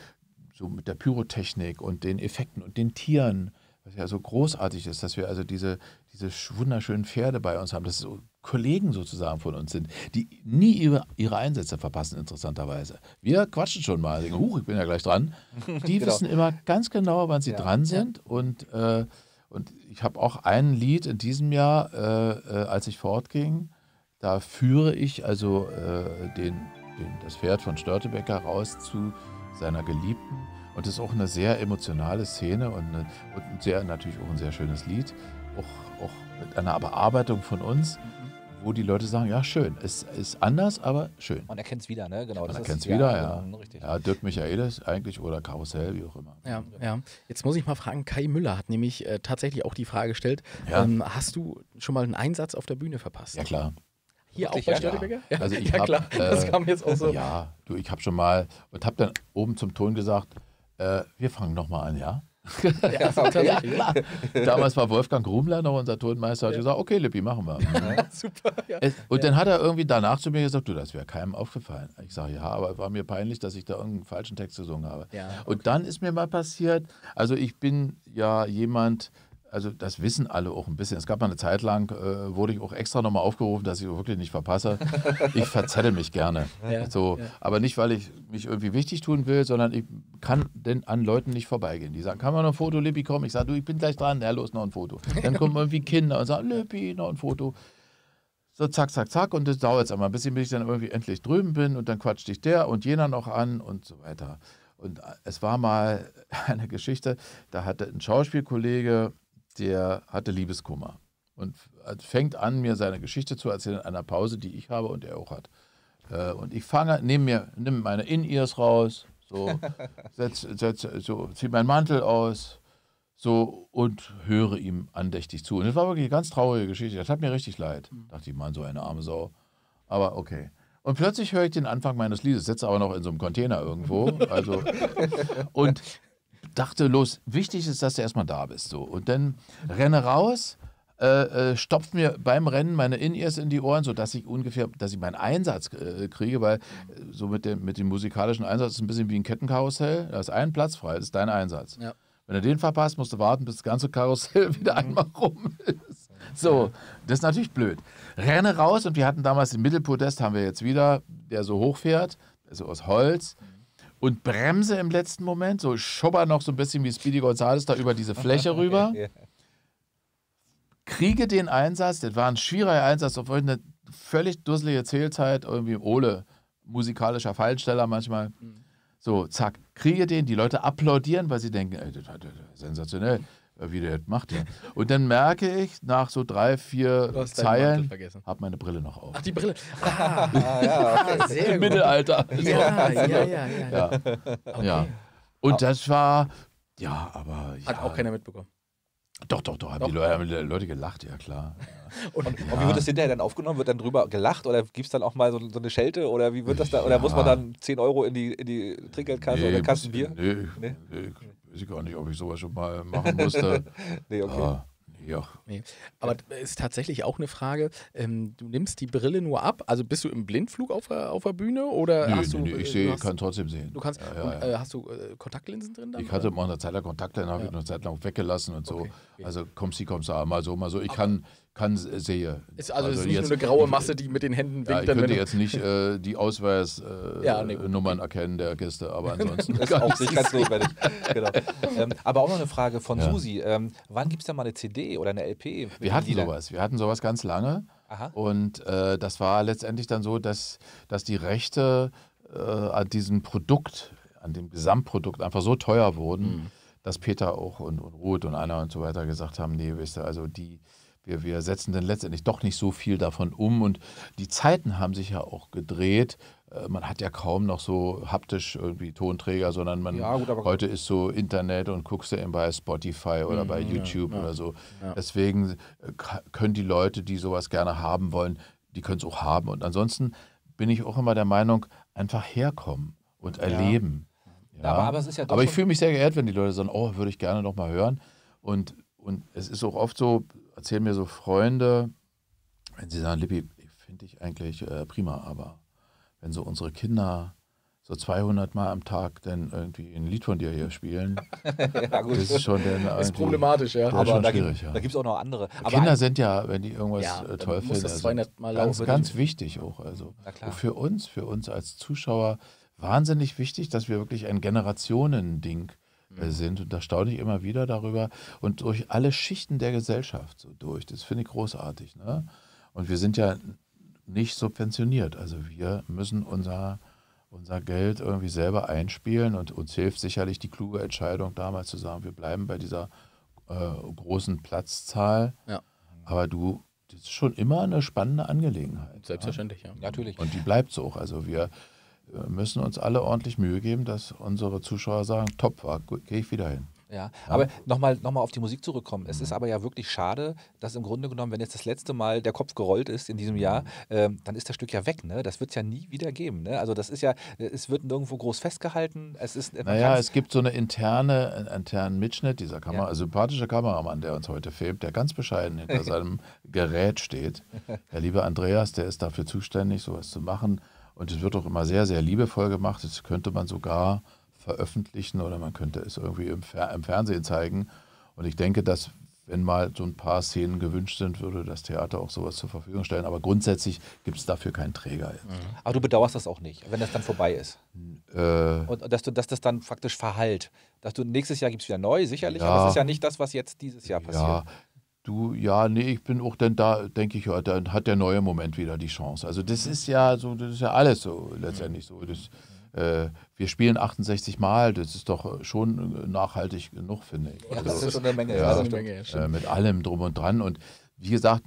so mit der Pyrotechnik und den Effekten und den Tieren was ja so großartig ist, dass wir also diese, diese wunderschönen Pferde bei uns haben. Das ist so Kollegen sozusagen von uns sind, die nie ihre, ihre Einsätze verpassen, interessanterweise. Wir quatschen schon mal, denken, huch, ich bin ja gleich dran. Die genau. wissen immer ganz genau, wann sie ja. dran sind. Und, äh, und ich habe auch ein Lied in diesem Jahr, äh, äh als ich fortging, da führe ich also äh, den, den, das Pferd von Störtebecker raus zu seiner Geliebten. Und das ist auch eine sehr emotionale Szene und, eine, und sehr, natürlich auch ein sehr schönes Lied. Auch, auch mit einer Bearbeitung von uns. Mhm wo die Leute sagen, ja, schön. Es ist anders, aber schön. Man erkennt es wieder, ne? Genau. Man erkennt es wieder, ja. ja. Ne? Richtig. Ja, Dirk Michaelis eigentlich oder Karussell, wie auch immer. Ja, ja. Jetzt muss ich mal fragen, Kai Müller hat nämlich äh, tatsächlich auch die Frage gestellt, ja. ähm, hast du schon mal einen Einsatz auf der Bühne verpasst? Ja, klar. Hier Wirklich, auch bei ja, Störtebecker? Ja. Also ich ja hab, klar, äh, das kam jetzt auch so. Ja, du, ich habe schon mal und habe dann oben zum Ton gesagt, äh, wir fangen nochmal an, ja? ja, tatsächlich. Ja, Damals war Wolfgang Grumler noch unser Tonmeister, hat ja. gesagt, okay, Lippi, machen wir. Super, es, und dann hat er irgendwie danach zu mir gesagt, du, das wäre keinem aufgefallen. Ich sage, ja, aber es war mir peinlich, dass ich da irgendeinen falschen Text gesungen habe. Okay. Und dann ist mir mal passiert, also ich bin ja jemand, also das wissen alle auch ein bisschen. Es gab mal eine Zeit lang, äh, wurde ich auch extra nochmal aufgerufen, dass ich wirklich nicht verpasse. Ich verzettel mich gerne. Ja, so, ja. Aber nicht, weil ich mich irgendwie wichtig tun will, sondern ich kann denn an Leuten nicht vorbeigehen. Die sagen, kann man noch ein Foto, Lippi, komm? Ich sage, du, ich bin gleich dran. Ja, los, noch ein Foto. Dann kommen irgendwie Kinder und sagen, Lippi, noch ein Foto. So, zack, zack, zack. Und das dauert jetzt einmal ein bisschen, bis ich dann irgendwie endlich drüben bin. Und dann quatscht dich der und jener noch an und so weiter. Und äh, es war mal eine Geschichte, da hatte ein Schauspielkollege der hatte Liebeskummer und fängt an, mir seine Geschichte zu erzählen in einer Pause, die ich habe und er auch hat. Äh, und ich fange, nehme mir, nehme meine In-Ears raus, so, setz, setz, so, ziehe meinen Mantel aus, so und höre ihm andächtig zu. Und das war wirklich eine ganz traurige Geschichte. Das hat mir richtig leid. Mhm. Dachte ich, Mann, so eine arme Sau. Aber okay. Und plötzlich höre ich den Anfang meines Liedes, sitze aber noch in so einem Container irgendwo. Also, und dachte, los, wichtig ist, dass du erstmal da bist. So. Und dann renne raus, äh, äh stopft mir beim Rennen meine In-Ears in die Ohren, sodass ich ungefähr, dass ich meinen Einsatz äh, kriege, weil äh, so mit dem, mit dem musikalischen Einsatz ist es ein bisschen wie ein Kettenkarussell. Da ist ein Platz frei, das ist dein Einsatz. Ja. Wenn du den verpasst, musst du warten, bis das ganze Karussell wieder einmal rum ist. So, das ist natürlich blöd. Renne raus und wir hatten damals den Mittelpodest, haben wir jetzt wieder, der so hochfährt, also aus Holz. Mhm und bremse im letzten Moment, so schubber noch so ein bisschen wie Speedy Gonzales da über diese Fläche rüber. Kriege den Einsatz, das war ein schwieriger Einsatz, obwohl eine völlig dusselige Zählzeit, irgendwie Ole, musikalischer Fallsteller manchmal. Mhm. So, zack, kriege den, die Leute applaudieren, weil sie denken, ey, das, das, das, sensationell. Äh, wie der das macht. Ja. Und dann merke ich, nach so drei, vier Zeilen, habe meine Brille noch auf. Ach, die Brille. Ah, ja, okay. Sehr gut. Mittelalter. Ja, ja, ja. ja, ja. Okay. ja. Und das war, ja, aber. Hat auch keiner mitbekommen. Doch, doch, doch. Haben, Die, Leute, haben die Leute gelacht, ja klar. Und, und, wie wird das hinterher dann aufgenommen? Wird dann drüber gelacht oder gibt es dann auch mal so, so, eine Schelte? Oder wie wird das da? Oder muss man dann 10 Euro in die, in die Trinkgeldkasse nee, oder Kassenbier? Nee, nee. nee weiß ich gar nicht, ob ich sowas schon mal machen musste. nee, okay. Ah. Ja. Nee. Aber ist tatsächlich auch eine Frage. Ähm, du nimmst die Brille nur ab, also bist du im Blindflug auf, auf der Bühne oder nö, hast nö, du. Nö, ich äh, sehe, kann trotzdem sehen. Du kannst, ja, ja, und, äh, hast du äh, Kontaktlinsen drin? Dann, ich hatte oder? mal eine Zeit lang Kontaktlinsen, habe ich eine Zeit lang weggelassen und so. Okay. Also kommst sie, kommst da, mal so, mal so. Ich aber, kann kann, äh, sehe. Ist also, also ist nicht jetzt, nur eine graue Masse, die mit den Händen winkt. Ja, ich könnte jetzt nicht äh, die Ausweisnummern äh, ja, nee, erkennen der Gäste, aber ansonsten. das ist auch nicht ganz notwendig. genau. Ähm, aber auch noch eine Frage von ja. Susi. Ähm, wann gibt es da mal eine CD oder eine LP? Wir hatten Liedern? sowas. Wir hatten sowas ganz lange. Aha. Und äh, das war letztendlich dann so, dass, dass die Rechte äh, an diesem Produkt, an dem Gesamtprodukt einfach so teuer wurden, mhm. dass Peter auch und, und Ruth und Anna und so weiter gesagt haben, nee, wisst ihr, also die, wir, wir setzen dann letztendlich doch nicht so viel davon um. Und die Zeiten haben sich ja auch gedreht. Äh, man hat ja kaum noch so haptisch irgendwie Tonträger, sondern man ja, gut, heute ist so Internet und guckst ja eben bei Spotify oder mhm, bei YouTube ja, oder so. Deswegen äh, können die Leute, die sowas gerne haben wollen, die können es auch haben. Und ansonsten bin ich auch immer der Meinung, einfach herkommen und erleben. Aber, aber, aber ich fühle mich sehr geehrt, wenn die Leute sagen, oh, würde ich gerne noch mal hören. Und, und es ist auch oft so, erzählen mir so Freunde, wenn sie sagen, Lippi, finde ich eigentlich äh, prima, aber wenn so unsere Kinder so 200 Mal am Tag dann irgendwie ein Lied von dir hier spielen. ja, gut. Das ist schon dann ist problematisch, ja. Aber da gibt es auch noch andere. Aber Kinder sind ja, wenn die irgendwas ja, äh, toll finden, das also Mal ganz, laufen. ganz wichtig auch. Also für uns, für uns als Zuschauer wahnsinnig wichtig, dass wir wirklich ein Generationending äh, mhm. sind. Und da staune ich immer wieder darüber und durch alle Schichten der Gesellschaft so durch. Das finde ich großartig. Ne? Und wir sind ja nicht subventioniert. Also wir müssen unser, unser Geld irgendwie selber einspielen und uns hilft sicherlich die kluge Entscheidung damals zu sagen, wir bleiben bei dieser äh, großen Platzzahl. Ja. Aber du, das ist schon immer eine spannende Angelegenheit. Selbstverständlich, ja. Ne? ja. Natürlich. Und die bleibt so. auch. Also wir müssen uns alle ordentlich Mühe geben, dass unsere Zuschauer sagen, top war, ah, gehe ich wieder hin. Ja, aber nochmal noch mal auf die Musik zurückkommen. Es mhm. ist aber ja wirklich schade, dass im Grunde genommen, wenn jetzt das letzte Mal der Kopf gerollt ist in diesem Jahr, ähm, dann ist das Stück ja weg. Ne? Das wird es ja nie wieder geben. Ne? Also das ist ja, es wird nirgendwo groß festgehalten. Es ist, naja, es gibt so eine interne, einen internen Mitschnitt dieser Kamera, ja. Also sympathischer Kameramann, der uns heute filmt, der ganz bescheiden hinter seinem Gerät steht. Der liebe Andreas, der ist dafür zuständig, sowas zu machen. Und es wird auch immer sehr, sehr liebevoll gemacht. Das könnte man sogar veröffentlichen oder man könnte es irgendwie im, Fer im Fernsehen zeigen. Und ich denke, dass wenn mal so ein paar Szenen gewünscht sind, würde das Theater auch sowas zur Verfügung stellen. Aber grundsätzlich gibt es dafür keinen Träger. Jetzt. Mhm. Aber du bedauerst das auch nicht, wenn das dann vorbei ist. Äh, und dass, du, dass das dann faktisch verhallt. Dass du nächstes Jahr gibt es wieder neu, sicherlich, ja, aber es ist ja nicht das, was jetzt dieses Jahr passiert. Ja, Du, ja, nee, ich bin auch denn da, denke ich, ja, dann hat der neue Moment wieder die Chance. Also das ist ja so, das ist ja alles so letztendlich so. Das, äh, wir spielen 68 Mal, das ist doch schon nachhaltig genug, finde ich. Ja, also, das ist schon eine Menge. Ja, eine Menge äh, mit allem drum und dran. Und wie gesagt,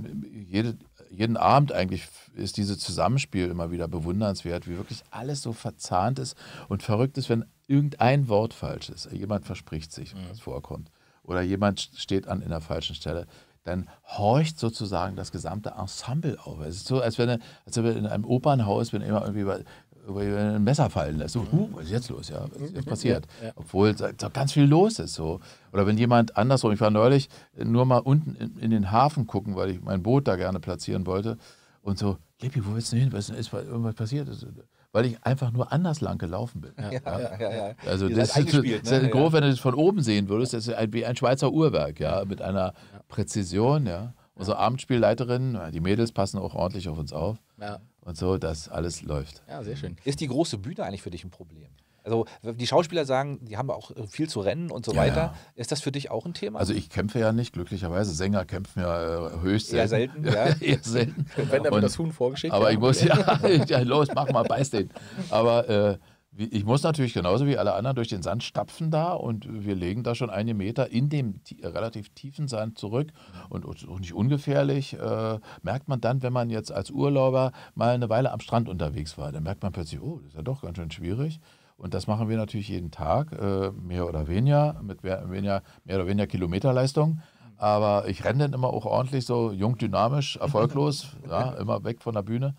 jede, jeden Abend eigentlich ist dieses Zusammenspiel immer wieder bewundernswert, wie wirklich alles so verzahnt ist und verrückt ist, wenn irgendein Wort falsch ist. Jemand verspricht sich, was mhm. vorkommt. Oder jemand steht an in der falschen Stelle dann horcht sozusagen das gesamte Ensemble auf. Es ist so, als wenn, als wenn in einem Opernhaus, wenn immer irgendwie über, über ein Messer fallen lässt. So, mhm. huh, was ist jetzt los? Ja, was ist jetzt mhm. passiert? Obwohl da ganz viel los ist. So. Oder wenn jemand andersrum, ich war neulich nur mal unten in, in den Hafen gucken, weil ich mein Boot da gerne platzieren wollte. Und so, Lippi, wo willst du hin? Was ist, was irgendwas passiert? Ist weil ich einfach nur anders lang gelaufen bin. Ja, ja, ja, also das, das ist, ne? grob, wenn du das von oben sehen würdest, das ist wie ein Schweizer Uhrwerk, ja, mit einer Präzision, ja. Unsere Abendspielleiterin, die Mädels passen auch ordentlich auf uns auf. Und so, dass alles läuft. Ja, sehr schön. Ist die große Bühne eigentlich für dich ein Problem? Also die Schauspieler sagen, die haben auch äh, viel zu rennen und so ja, weiter. Ja. Ist das für dich auch ein Thema? Also ich kämpfe ja nicht, glücklicherweise. Sänger kämpfen ja äh, höchst selten. Eher selten, ja. eher selten. Und wenn, dann wird das Huhn vorgeschickt. Aber ich muss, ja, los, mach mal, beiß den. Aber äh, ich muss natürlich genauso wie alle anderen durch den Sand stapfen da und wir legen da schon einige Meter in dem äh, relativ tiefen Sand zurück und auch nicht ungefährlich. Äh, merkt man dann, wenn man jetzt als Urlauber mal eine Weile am Strand unterwegs war, dann merkt man plötzlich, oh, das ist ja doch ganz schön schwierig. Und das machen wir natürlich jeden Tag, äh, mehr oder weniger, mit mehr, weniger, mehr oder weniger Kilometerleistung. Aber ich renne dann immer auch ordentlich so jung, dynamisch, erfolglos, ja, immer weg von der Bühne.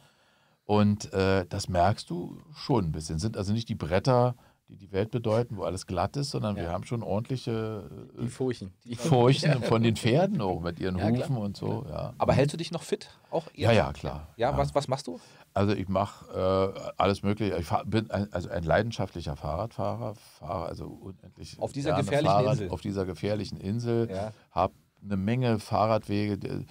Und äh, das merkst du schon ein bisschen. Sind also nicht die Bretter die die Welt bedeuten, wo alles glatt ist, sondern ja. wir haben schon ordentliche äh, die Furchen, die Furchen von den Pferden auch mit ihren ja, Hufen und so. Ja. Aber hältst du dich noch fit? Auch eher? ja, ja, klar. Ja, Was, was machst du? Also ich mache äh, alles Mögliche. Ich fahr, bin ein, also ein leidenschaftlicher Fahrradfahrer, fahre also unendlich auf dieser gefährlichen Fahrrad, Insel. Auf dieser gefährlichen Insel habe eine Menge Fahrradwege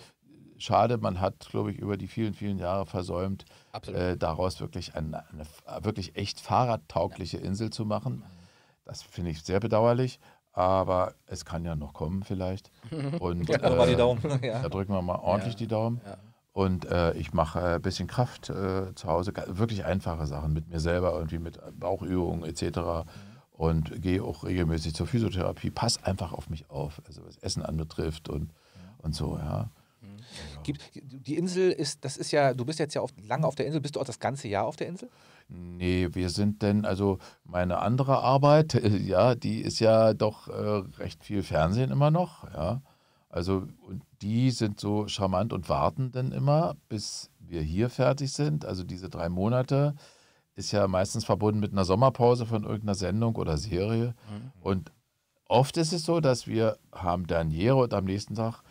schade, man hat, glaube ich, über die vielen, vielen Jahre versäumt, äh, daraus wirklich eine, eine, wirklich echt fahrradtaugliche Insel zu machen. Das finde ich sehr bedauerlich, aber es kann ja noch kommen vielleicht. Und, drücken wir mal die äh, Daumen. ja. Da drücken wir mal ordentlich ja. die Daumen. Und äh, ich mache ein bisschen Kraft äh, zu Hause, wirklich einfache Sachen mit mir selber, irgendwie mit Bauchübungen etc. Und gehe auch regelmäßig zur Physiotherapie, passe einfach auf mich auf, also was Essen anbetrifft und, ja. und so, ja. Genau. Gibt, die Insel ist, das ist ja, du bist jetzt ja oft, lange auf der Insel, bist du auch das ganze Jahr auf der Insel? Nee, wir sind denn, also meine andere Arbeit, äh, ja, die ist ja doch äh, recht viel Fernsehen immer noch, ja. Also die sind so charmant und warten dann immer, bis wir hier fertig sind. Also diese drei Monate ist ja meistens verbunden mit einer Sommerpause von irgendeiner Sendung oder Serie. Mhm. Und oft ist es so, dass wir haben Daniere und am nächsten Tag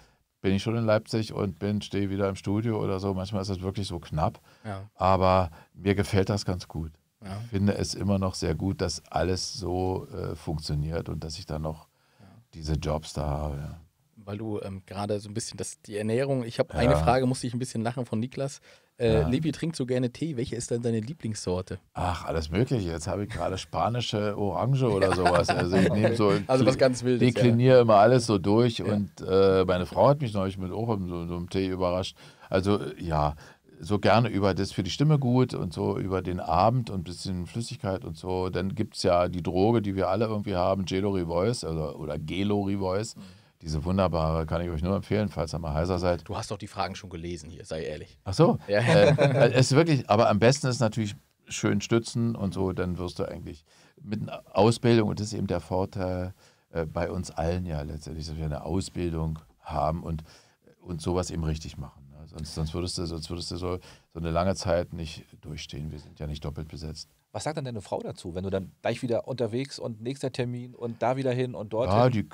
bin ich schon in Leipzig und bin stehe wieder im Studio oder so. Manchmal ist das wirklich so knapp. Ja. Aber mir gefällt das ganz gut. Ja. Ich finde es immer noch sehr gut, dass alles so äh, funktioniert und dass ich da noch ja. diese Jobs da habe. Weil du ähm, gerade so ein bisschen das, die Ernährung, ich habe eine Frage, musste ich ein bisschen lachen von Niklas. Äh, ja. Levi trinkt so gerne Tee. Welche ist denn deine Lieblingssorte? Ach, alles Mögliche. Jetzt habe ich gerade spanische Orange oder sowas. Also ich nehme so, also was ganz Wildes, dekliniere ja. immer alles so durch. Ja. Und äh, meine Frau hat mich neulich mit auch so, so einem Tee überrascht. Also äh, ja, so gerne über das für die Stimme gut und so über den Abend und ein bisschen Flüssigkeit und so. Dann gibt es ja die Droge, die wir alle irgendwie haben, Gelo Revoice also, oder Gelo Revoice. Mhm diese wunderbare, kann ich euch nur empfehlen, falls ihr mal heiser seid. Du hast doch die Fragen schon gelesen hier, sei ehrlich. Ach so. Ja. Äh, es ist wirklich, aber am besten ist natürlich schön stützen und so, dann wirst du eigentlich mit einer Ausbildung, und das ist eben der Vorteil äh, bei uns allen ja letztendlich, dass wir eine Ausbildung haben und, äh, und sowas eben richtig machen. Ne? Sonst, sonst würdest du, sonst würdest du so, so eine lange Zeit nicht durchstehen. Wir sind ja nicht doppelt besetzt. Was sagt dann deine Frau dazu, wenn du dann gleich wieder unterwegs und nächster Termin und da wieder hin und dort? Ja, die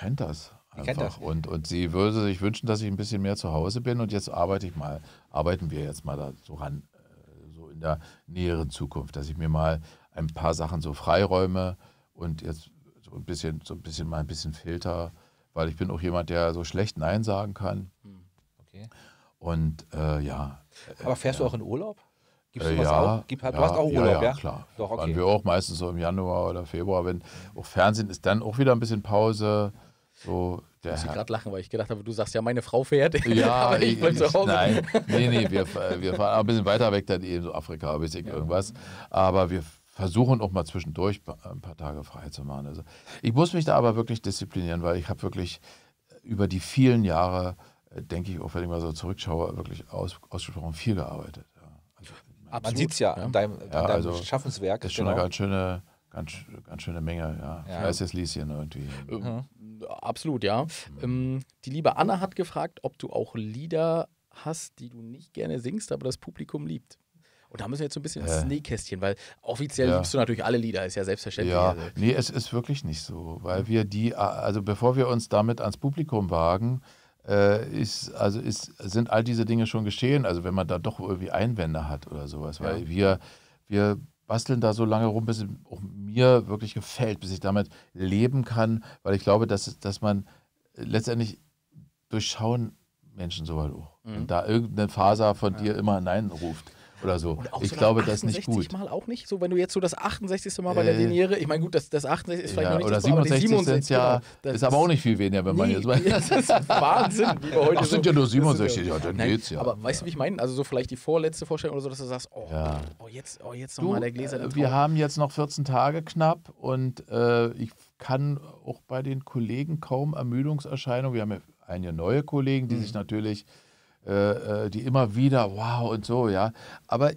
kennt das. Einfach. Und, und sie würde sich wünschen, dass ich ein bisschen mehr zu Hause bin. Und jetzt arbeite ich mal, arbeiten wir jetzt mal da so ran, äh, so in der näheren Zukunft, dass ich mir mal ein paar Sachen so freiräume und jetzt so ein bisschen, so ein bisschen mal ein bisschen filter, weil ich bin auch jemand, der so schlecht Nein sagen kann. Hm, okay. Und äh, ja. Äh, Aber fährst ja. du auch in Urlaub? Gibst du äh, was ja, auch? Gib, ja, hast auch Urlaub, ja? Ja, klar. Doch, okay. Waren wir auch meistens so im Januar oder Februar, wenn auch Fernsehen ist dann auch wieder ein bisschen Pause. So, der muss ich gerade lachen, weil ich gedacht habe, du sagst ja, meine Frau fährt. Ja, ich, ich bleib zu Hause. Nein, nee, nee, wir, wir fahren ein bisschen weiter weg, dann eben so Afrika, bisschen ja. irgendwas. Aber wir versuchen auch mal zwischendurch ein paar Tage frei zu machen. Also ich muss mich da aber wirklich disziplinieren, weil ich habe wirklich äh, über die vielen Jahre, äh, denke ich, auch wenn ich mal so zurückschaue, wirklich aus, ausgesprochen viel gearbeitet. Ja. Also, Man sieht es ja, ja. An deinem, an deinem also Schaffenswerk. Das ist schon genau. eine ganz schöne ganz, ganz schöne Menge, ja. ja. Weißes Lieschen irgendwie. Ähm, ja. Absolut, ja. Mhm. Ähm, die liebe Anna hat gefragt, ob du auch Lieder hast, die du nicht gerne singst, aber das Publikum liebt. Und da müssen wir jetzt so ein bisschen ins äh, Nähkästchen, weil offiziell ja. liebst du natürlich alle Lieder, ist ja selbstverständlich. Ja, also. nee, es ist wirklich nicht so, weil wir die, also bevor wir uns damit ans Publikum wagen, äh, ist, also ist, sind all diese Dinge schon geschehen, also wenn man da doch irgendwie Einwände hat oder sowas, weil wir, wir basteln da so lange rum, bis es auch mir wirklich gefällt, bis ich damit leben kann, weil ich glaube, dass, dass man letztendlich durchschauen Menschen so halt auch. Mhm. Wenn da irgendeine Faser von ja. dir immer Nein ruft oder so. Oder ich so glaube, das ist nicht gut. Mal auch nicht so, wenn du jetzt so das 68. Mal bei der äh, ich meine, gut, das, das 68 ist vielleicht ja, noch nicht Oder so, 67, 67 ja, genau, ist aber auch nicht viel weniger, wenn man jetzt mal. das ist Wahnsinn, wie wir heute Ach, sind ja nur 67, ja, dann nein, geht's ja. Aber weißt du, wie ich meine? Also so vielleicht die vorletzte Vorstellung oder so, dass du sagst, oh, ja. oh jetzt, oh, jetzt nochmal der Gläser. Der äh, wir haben jetzt noch 14 Tage knapp und äh, ich kann auch bei den Kollegen kaum Ermüdungserscheinungen. Wir haben ja einige neue Kollegen, die mhm. sich natürlich äh, äh, die immer wieder, wow und so, ja. Aber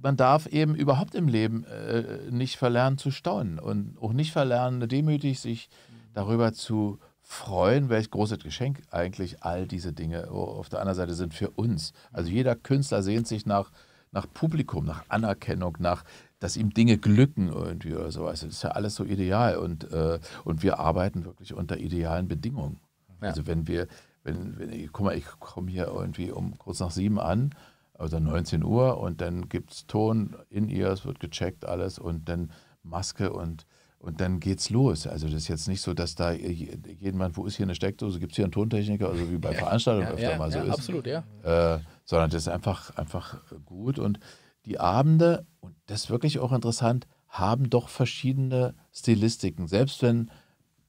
man darf eben überhaupt im Leben äh, nicht verlernen zu staunen und auch nicht verlernen, demütig sich darüber zu freuen, welch großes Geschenk eigentlich all diese Dinge auf der anderen Seite sind für uns. Also jeder Künstler sehnt sich nach, nach Publikum, nach Anerkennung, nach, dass ihm Dinge glücken irgendwie oder sowas. Also das ist ja alles so ideal und, äh, und wir arbeiten wirklich unter idealen Bedingungen. Ja. Also wenn wir wenn, wenn ich, guck mal, ich komme hier irgendwie um kurz nach sieben an, also 19 Uhr und dann gibt es Ton in ihr, es wird gecheckt alles und dann Maske und, und dann geht's los. Also das ist jetzt nicht so, dass da jemand, wo ist hier eine Steckdose, gibt es hier einen Tontechniker, also wie bei ja, Veranstaltungen ja, öfter ja, mal so ist. Absolut, ja. Äh, sondern das ist einfach, einfach gut und die Abende, und das ist wirklich auch interessant, haben doch verschiedene Stilistiken. Selbst wenn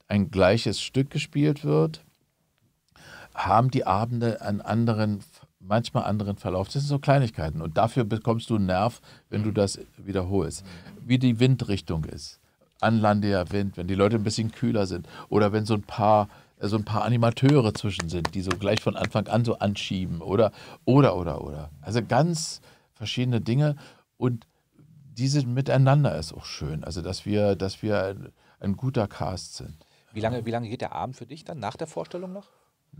ein gleiches Stück gespielt wird, haben die Abende einen anderen, manchmal anderen Verlauf. Das sind so Kleinigkeiten und dafür bekommst du einen Nerv, wenn du mhm. das wiederholst. Wie die Windrichtung ist, anlandiger Wind, wenn die Leute ein bisschen kühler sind oder wenn so ein paar äh, so ein paar Animateure zwischen sind, die so gleich von Anfang an so anschieben oder oder oder oder. Also ganz verschiedene Dinge und diese Miteinander ist auch schön. Also dass wir, dass wir ein, ein guter Cast sind. Wie lange, wie lange geht der Abend für dich dann nach der Vorstellung noch?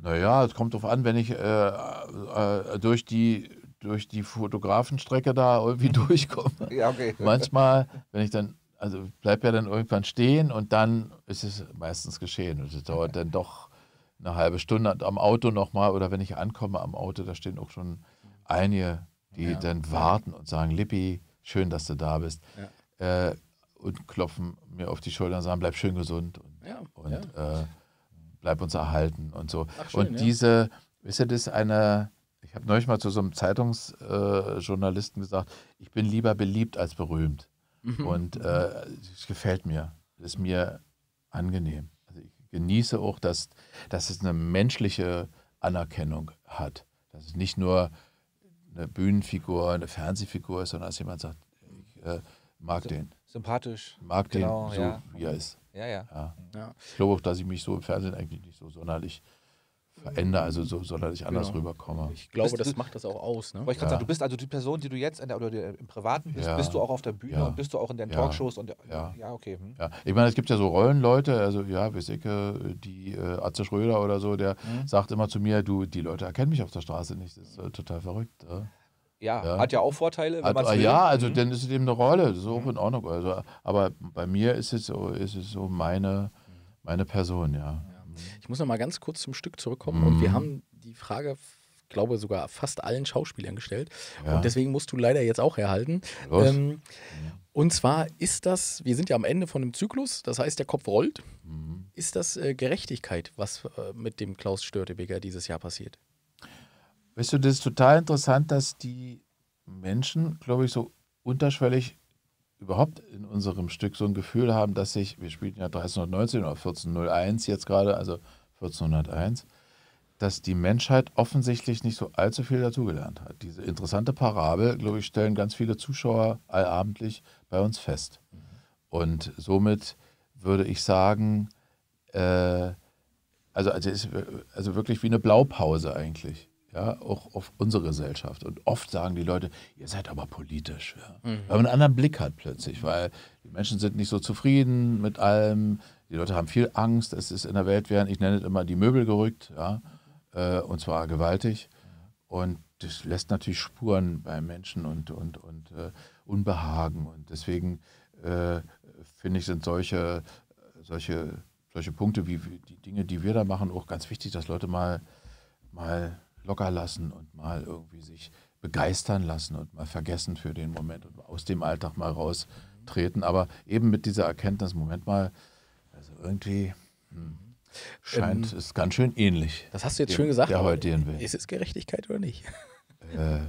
Naja, es kommt darauf an, wenn ich äh, äh, äh, durch die durch die Fotografenstrecke da irgendwie durchkomme. Ja, okay. Manchmal, wenn ich dann, also bleibt ja dann irgendwann stehen und dann ist es meistens geschehen. Und es dauert dann doch eine halbe Stunde am Auto nochmal oder wenn ich ankomme am Auto, da stehen auch schon einige, die ja. dann warten und sagen, Lippi, schön, dass du da bist. Ja. Äh, und klopfen mir auf die Schulter und sagen, bleib schön gesund. Und, ja. und äh, bleib uns erhalten und so. Schön, und diese, ja. ist ja das eine, ich habe neulich mal zu so einem Zeitungsjournalisten äh, gesagt, ich bin lieber beliebt als berühmt. Mhm. Und äh, es gefällt mir, es ist mir angenehm. Also ich genieße auch, dass, dass es eine menschliche Anerkennung hat. Dass es nicht nur eine Bühnenfigur, eine Fernsehfigur ist, sondern dass jemand sagt, ich äh, mag den sympathisch. Mag den genau, so, ja. wie er ist. Ja, ja. ja. ja. Ich glaube auch, dass ich mich so im Fernsehen eigentlich nicht so sonderlich verändere, also so sonderlich genau. anders rüberkomme. Ich glaube, bist, das du, macht das auch aus. Ne? Wollte ich gerade ja. sagen, du bist also die Person, die du jetzt in der, oder im Privaten bist, ja. bist du auch auf der Bühne und bist du auch in den Talkshows und ja, ja okay. Hm. Ja. Ich meine, es gibt ja so Rollenleute, also ja, Wissicke, äh, die äh, Atze Schröder oder so, der mhm. sagt immer zu mir, du, die Leute erkennen mich auf der Straße nicht, das ist äh, total verrückt. Äh. Ja, ja, hat ja auch Vorteile. Wenn hat, ah, will. ja, also mhm. dann ist es eben eine Rolle, das ist auch mhm. in Ordnung. Also, aber bei mir ist es so, ist es so meine, meine Person, ja. Ich muss noch mal ganz kurz zum Stück zurückkommen mhm. und wir mhm. haben die Frage glaube sogar fast allen Schauspielern gestellt. Ja. Und deswegen musst du leider jetzt auch erhalten. Ähm, mhm. und zwar ist das, wir sind ja am Ende von einem Zyklus, das heißt, der Kopf rollt. Mhm. Ist das äh, Gerechtigkeit, was äh, mit dem Klaus Störtebeker dieses Jahr passiert? Weißt du, das ist total interessant, dass die Menschen, glaube ich, so unterschwellig überhaupt in unserem Stück so ein Gefühl haben, dass sich, wir spielen ja 1319 oder 1401 jetzt gerade, also 1401, dass die Menschheit offensichtlich nicht so allzu viel dazugelernt hat. Diese interessante Parabel, glaube ich, stellen ganz viele Zuschauer allabendlich bei uns fest. Mhm. Und somit würde ich sagen, äh, also, also, ist, also wirklich wie eine Blaupause eigentlich ja, auch auf unsere Gesellschaft. Und oft sagen die Leute, ihr seid aber politisch. Ja. Mhm. Weil man einen anderen Blick hat plötzlich, weil die Menschen sind nicht so zufrieden mit allem. Die Leute haben viel Angst. Es ist in der Welt während, ich nenne es immer, die Möbel gerückt, ja, äh, und zwar gewaltig. Und das lässt natürlich Spuren bei Menschen und, und, und äh, Unbehagen. Und deswegen äh, finde ich, sind solche, solche, solche Punkte wie, wie die Dinge, die wir da machen, auch ganz wichtig, dass Leute mal, mal locker lassen und mal irgendwie sich begeistern lassen und mal vergessen für den Moment und aus dem Alltag mal raustreten. Aber eben mit dieser Erkenntnis, Moment mal, also irgendwie hm, scheint ähm, es ganz schön ähnlich. Das hast du jetzt der, schön gesagt. Der heutigen Welt. Ist es Gerechtigkeit oder nicht? Äh,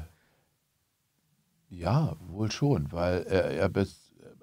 ja, wohl schon, weil äh, er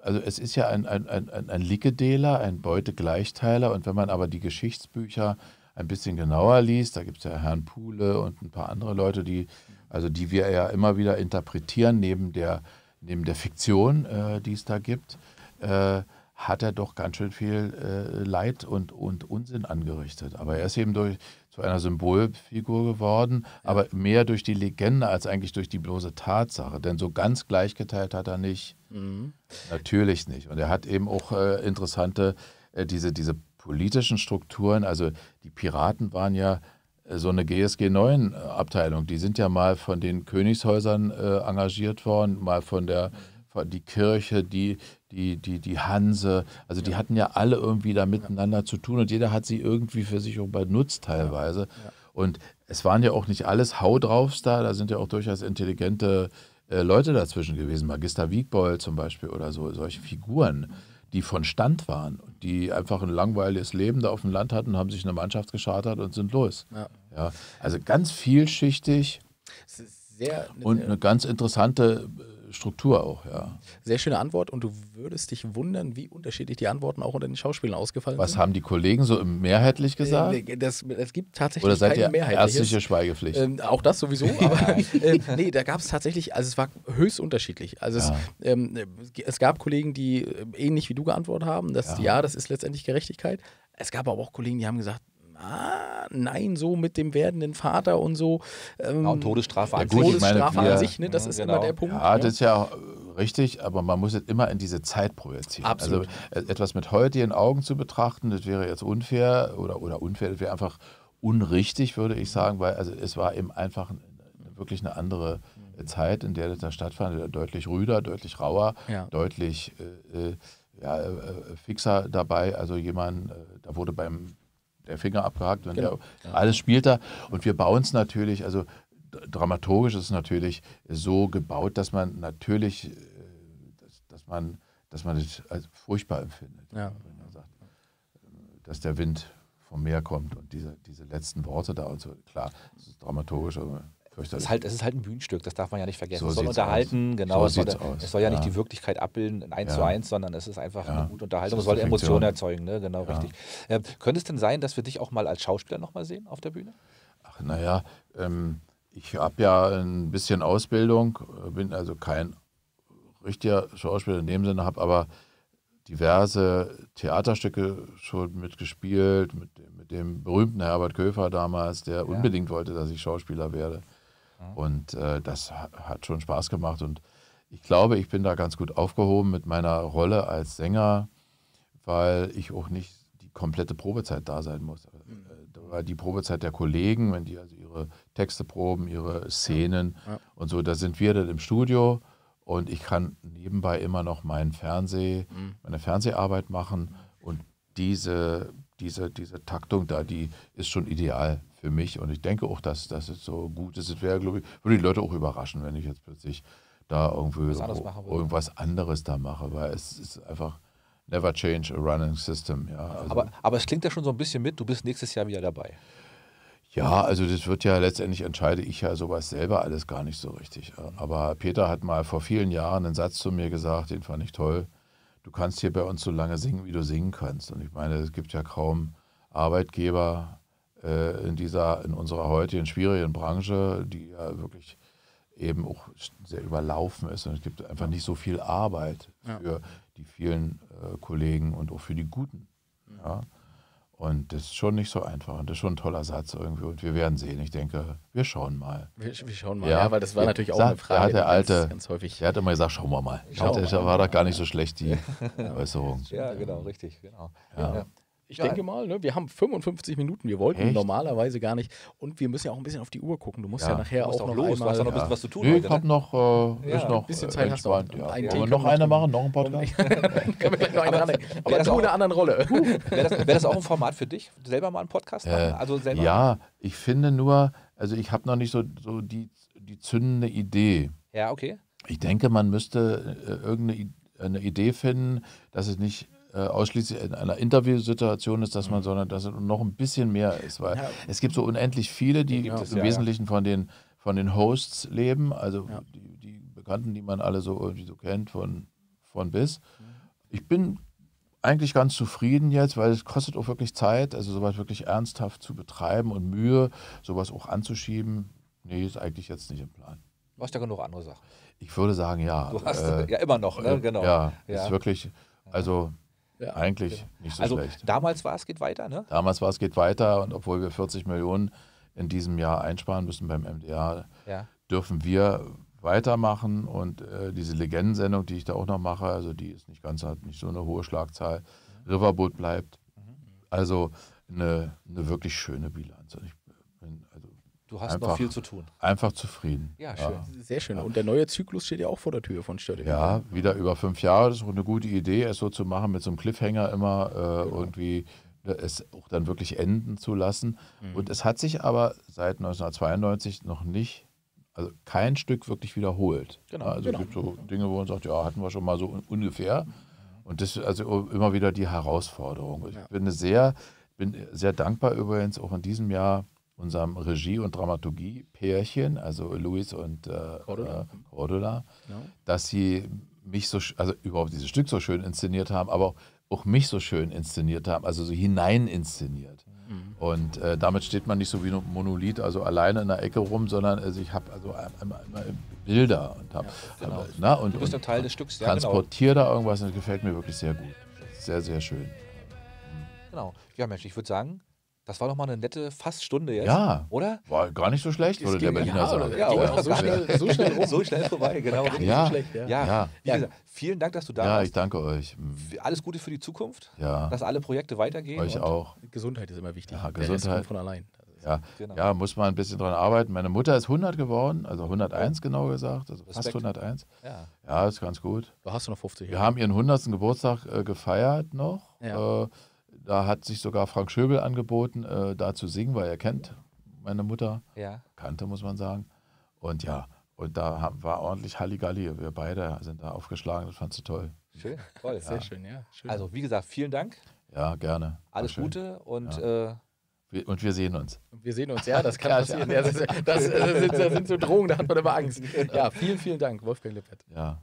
also es ist ja ein, ein, ein, ein Lickederler, ein Beutegleichteiler und wenn man aber die Geschichtsbücher äh, ein bisschen genauer liest, da gibt es ja Herrn Puhle und ein paar andere Leute, die, also die wir ja immer wieder interpretieren, neben der, neben der Fiktion, äh, die es da gibt, äh, hat er doch ganz schön viel äh, Leid und, und Unsinn angerichtet. Aber er ist eben durch, zu einer Symbolfigur geworden, aber mehr durch die Legende als eigentlich durch die bloße Tatsache. Denn so ganz gleichgeteilt hat er nicht. Mhm. Natürlich nicht. Und er hat eben auch äh, interessante, äh, diese, diese politischen Strukturen, also die Piraten waren ja äh, so eine GSG 9 äh, Abteilung, die sind ja mal von den Königshäusern äh, engagiert worden, mal von der von die Kirche, die die die die Hanse, also die hatten ja alle irgendwie da miteinander ja. zu tun und jeder hat sie irgendwie für sich benutzt teilweise. Ja. Und es waren ja auch nicht alles Hau draufs da, da sind ja auch durchaus intelligente äh, Leute dazwischen gewesen, Magister Wiegboll zum Beispiel oder so, solche Figuren die von Stand waren, die einfach ein langweiliges Leben da auf dem Land hatten, haben sich eine Mannschaft geschartet und sind los. Ja. ja also ganz vielschichtig und eine ganz interessante Struktur auch, ja. Sehr schöne Antwort und du würdest dich wundern, wie unterschiedlich die Antworten auch unter den Schauspielern ausgefallen Was sind. Was haben die Kollegen so mehrheitlich gesagt? Äh, das, es gibt tatsächlich Oder seid ihr ärztliche Schweigepflicht? Ähm, auch das sowieso, aber äh, nee, da gab es tatsächlich, also es war höchst unterschiedlich. Also ja. es, ähm, es, gab Kollegen, die äh, ähnlich wie du geantwortet haben, dass ja. ja, das ist letztendlich Gerechtigkeit. Es gab aber auch Kollegen, die haben gesagt, ah, nein, so mit dem werdenden Vater und so. Ähm, ja, und Todesstrafe, an, gut, Todesstrafe meine, an sich, ne? das ja, ist genau. immer der Punkt. Ja, das ist ja äh, richtig, aber man muss es immer in diese Zeit projizieren. Also, Absolut. Also etwas mit heutigen Augen zu betrachten, das wäre jetzt unfair oder, oder unfair, das wäre einfach unrichtig, würde ich sagen, weil also es war eben einfach wirklich eine andere äh, Zeit, in der das da stattfand, deutlich rüder, deutlich rauer, ja. deutlich äh, ja, äh, fixer dabei. Also jemand, äh, da wurde beim der Finger abgehakt, und genau. der, alles spielt da. Und wir bauen es natürlich, also dramaturgisch ist es natürlich so gebaut, dass man natürlich, äh, dass, dass man, dass man es als furchtbar empfindet. Ja. Wenn man sagt, äh, dass der Wind vom Meer kommt und diese, diese letzten Worte da und so, klar, das ist dramaturgisch, aber es ist, halt, es ist halt ein Bühnenstück, das darf man ja nicht vergessen. So es soll unterhalten, aus. genau. So es, soll, es, soll, ja, ja nicht die Wirklichkeit abbilden, in 1 ja. zu 1, sondern es ist einfach ja. eine gute Unterhaltung. Es soll Emotionen erzeugen, ne? genau, richtig. Äh, könnte es denn sein, dass wir dich auch mal als Schauspieler nochmal sehen auf der Bühne? Ach, naja, ähm, ich habe ja ein bisschen Ausbildung, äh, bin also kein richtiger Schauspieler in dem Sinne, habe aber diverse Theaterstücke schon mitgespielt, mit, mit dem berühmten Herbert Köfer damals, der unbedingt wollte, dass ich Schauspieler werde. Mhm. Und äh, das hat schon Spaß gemacht. Und ich glaube, ich bin da ganz gut aufgehoben mit meiner Rolle als Sänger, weil ich auch nicht die komplette Probezeit da sein muss. Äh, mhm. Weil die Probezeit der Kollegen, wenn die also ihre Texte proben, ihre Szenen ja. und so, da sind wir dann im Studio und ich kann nebenbei immer noch meinen Fernseh, mhm. meine Fernseharbeit machen und diese diese, diese Taktung da, die ist schon ideal für mich. Und ich denke auch, dass, dass es so gut ist. Es wäre, glaube ich, würde die Leute auch überraschen, wenn ich jetzt plötzlich da irgendwie was anderes irgendwas anderes da mache, weil es ist einfach never change a running system. Ja, also aber, aber es klingt ja schon so ein bisschen mit, du bist nächstes Jahr wieder dabei. Ja, also das wird ja letztendlich entscheide ich ja sowas selber alles gar nicht so richtig. Aber Peter hat mal vor vielen Jahren einen Satz zu mir gesagt, den fand ich toll du kannst hier bei uns so lange singen, wie du singen kannst. Und ich meine, es gibt ja kaum Arbeitgeber äh, in dieser, in unserer heutigen schwierigen Branche, die ja wirklich eben auch sehr überlaufen ist. Und es gibt einfach nicht so viel Arbeit für ja. die vielen äh, Kollegen und auch für die Guten. Ja? Und das ist schon nicht so einfach. Und das ist schon ein toller Satz irgendwie. Und wir werden sehen. Ich denke, wir schauen mal. Wir, wir schauen mal, ja. ja, weil das war ja, natürlich auch sag, eine Frage. Hat der Alte, ganz, ganz, häufig. Der hat immer gesagt, schauen wir mal. Schauen hat, mal. war doch gar nicht so schlecht, die Äußerung. Ja, genau, richtig, genau. Ja. Ich Geil. denke mal, ne? wir haben 55 Minuten. Wir wollten Echt? normalerweise gar nicht. Und wir müssen ja auch ein bisschen auf die Uhr gucken. Du musst ja, ja nachher auch, auch, noch los. Einmal, du hast ja noch ein bisschen äh, was zu tun. Nee, ich ne? habe noch, äh, ja, noch ein bisschen Zeit. Hast du ja. einen Wollen wir noch eine machen? Noch ein Podcast? Können wir gleich noch eine ran. Aber du in einer anderen Rolle. Wäre das, wär das auch ein Format für dich? Selber mal einen Podcast machen? Äh, also selber? Ja, ich finde nur, also ich habe noch nicht so, so die, die zündende Idee. Ja, okay. Ich denke, man müsste äh, irgendeine eine Idee finden, dass es nicht äh, ausschließlich in einer Interviewsituation ist, dass man, mhm. sondern dass es noch ein bisschen mehr ist, weil ja. es gibt so unendlich viele, die, die es, im ja, Wesentlichen ja. von den von den Hosts leben, also die, die, Bekannten, die man alle so irgendwie so kennt von von bis. Mhm. Ich bin eigentlich ganz zufrieden jetzt, weil es kostet auch wirklich Zeit, also sowas wirklich ernsthaft zu betreiben und Mühe, sowas auch anzuschieben. Nee, ist eigentlich jetzt nicht im Plan. Du hast ja genug andere Sachen. Ich würde sagen, ja. Du hast äh, ja immer noch, ne? Äh, genau. Ja, ja. ist wirklich, also ja, Eigentlich okay. Genau. nicht so also schlecht. Damals war es geht weiter, ne? Damals war es geht weiter und obwohl wir 40 Millionen in diesem Jahr einsparen müssen beim MDR, ja. dürfen wir weitermachen und äh, diese Legendensendung, die ich da auch noch mache, also die ist nicht ganz, hat nicht so eine hohe Schlagzahl. Mhm. Riverboot bleibt. Mhm. Also eine, eine wirklich schöne Bilanz. Ich Du hast einfach, noch viel zu tun. Einfach zufrieden. Ja, schön. Ja. Sehr schön. Und der neue Zyklus steht ja auch vor der Tür von Störte. Ja, wieder über fünf Jahre. Das ist auch eine gute Idee, es so zu machen, mit so einem Cliffhanger immer äh, genau. irgendwie äh, es auch dann wirklich enden zu lassen. Mhm. Und es hat sich aber seit 1992 noch nicht, also kein Stück wirklich wiederholt. Genau. Also genau. es gibt so Dinge, wo man sagt, ja, hatten wir schon mal so ungefähr. Und das ist also immer wieder die Herausforderung. Ich ja. bin sehr, bin sehr dankbar übrigens auch in diesem Jahr unserem Regie- und Dramaturgie-Pärchen, also Luis und äh, Cordula, äh, Cordula ja. dass sie mich so, also überhaupt dieses Stück so schön inszeniert haben, aber auch, mich so schön inszeniert haben, also so hinein inszeniert. Mhm. Und äh, damit steht man nicht so wie ein Monolith, also alleine in der Ecke rum, sondern äh, also ich habe also einmal, Bilder und habe, ja, genau. na, ne, und, du bist ein Teil des Stücks, ja, transportiere genau. da irgendwas und das gefällt mir wirklich sehr gut. Sehr, sehr schön. Genau. Ja, Mensch, ich würde sagen, das war doch mal eine nette fast Stunde jetzt. Ja. Oder? War gar nicht so schlecht, es würde der Berliner ja, sagen. Ja, oder? So, schnell, so, schnell, rum. so schnell vorbei, genau. ja. So schlecht, ja. ja. ja. Gesagt, vielen Dank, dass du da warst. Ja, ich danke euch. Alles Gute für die Zukunft. Ja. Dass alle Projekte weitergehen. Euch auch. Gesundheit ist immer wichtig. Ja, Gesundheit. von allein. Ja, genau. ja, muss man ein bisschen dran arbeiten. Meine Mutter ist 100 geworden, also 101 genau gesagt, also fast 101. Ja. ja, ist ganz gut. Du hast du noch 50. Wir ja. haben ihren 100. Geburtstag äh, gefeiert noch. Ja. Äh, da hat sich sogar Frank Schöbel angeboten, äh, da zu singen, weil er kennt meine Mutter. Ja. Kannte, muss man sagen. Und ja, und da haben, war ordentlich Halligalli. Wir beide sind da aufgeschlagen, das fandst du toll. Schön, toll. Ja. Sehr schön, ja. Schön. Also, wie gesagt, vielen Dank. Ja, gerne. Alles Gute und. Ja. Äh, und wir sehen uns. wir sehen uns, ja, das kann passieren. Das, das, das, sind, das sind so Drohungen, da hat man immer Angst. Genau. Ja, vielen, vielen Dank, Wolfgang Lippert. Ja.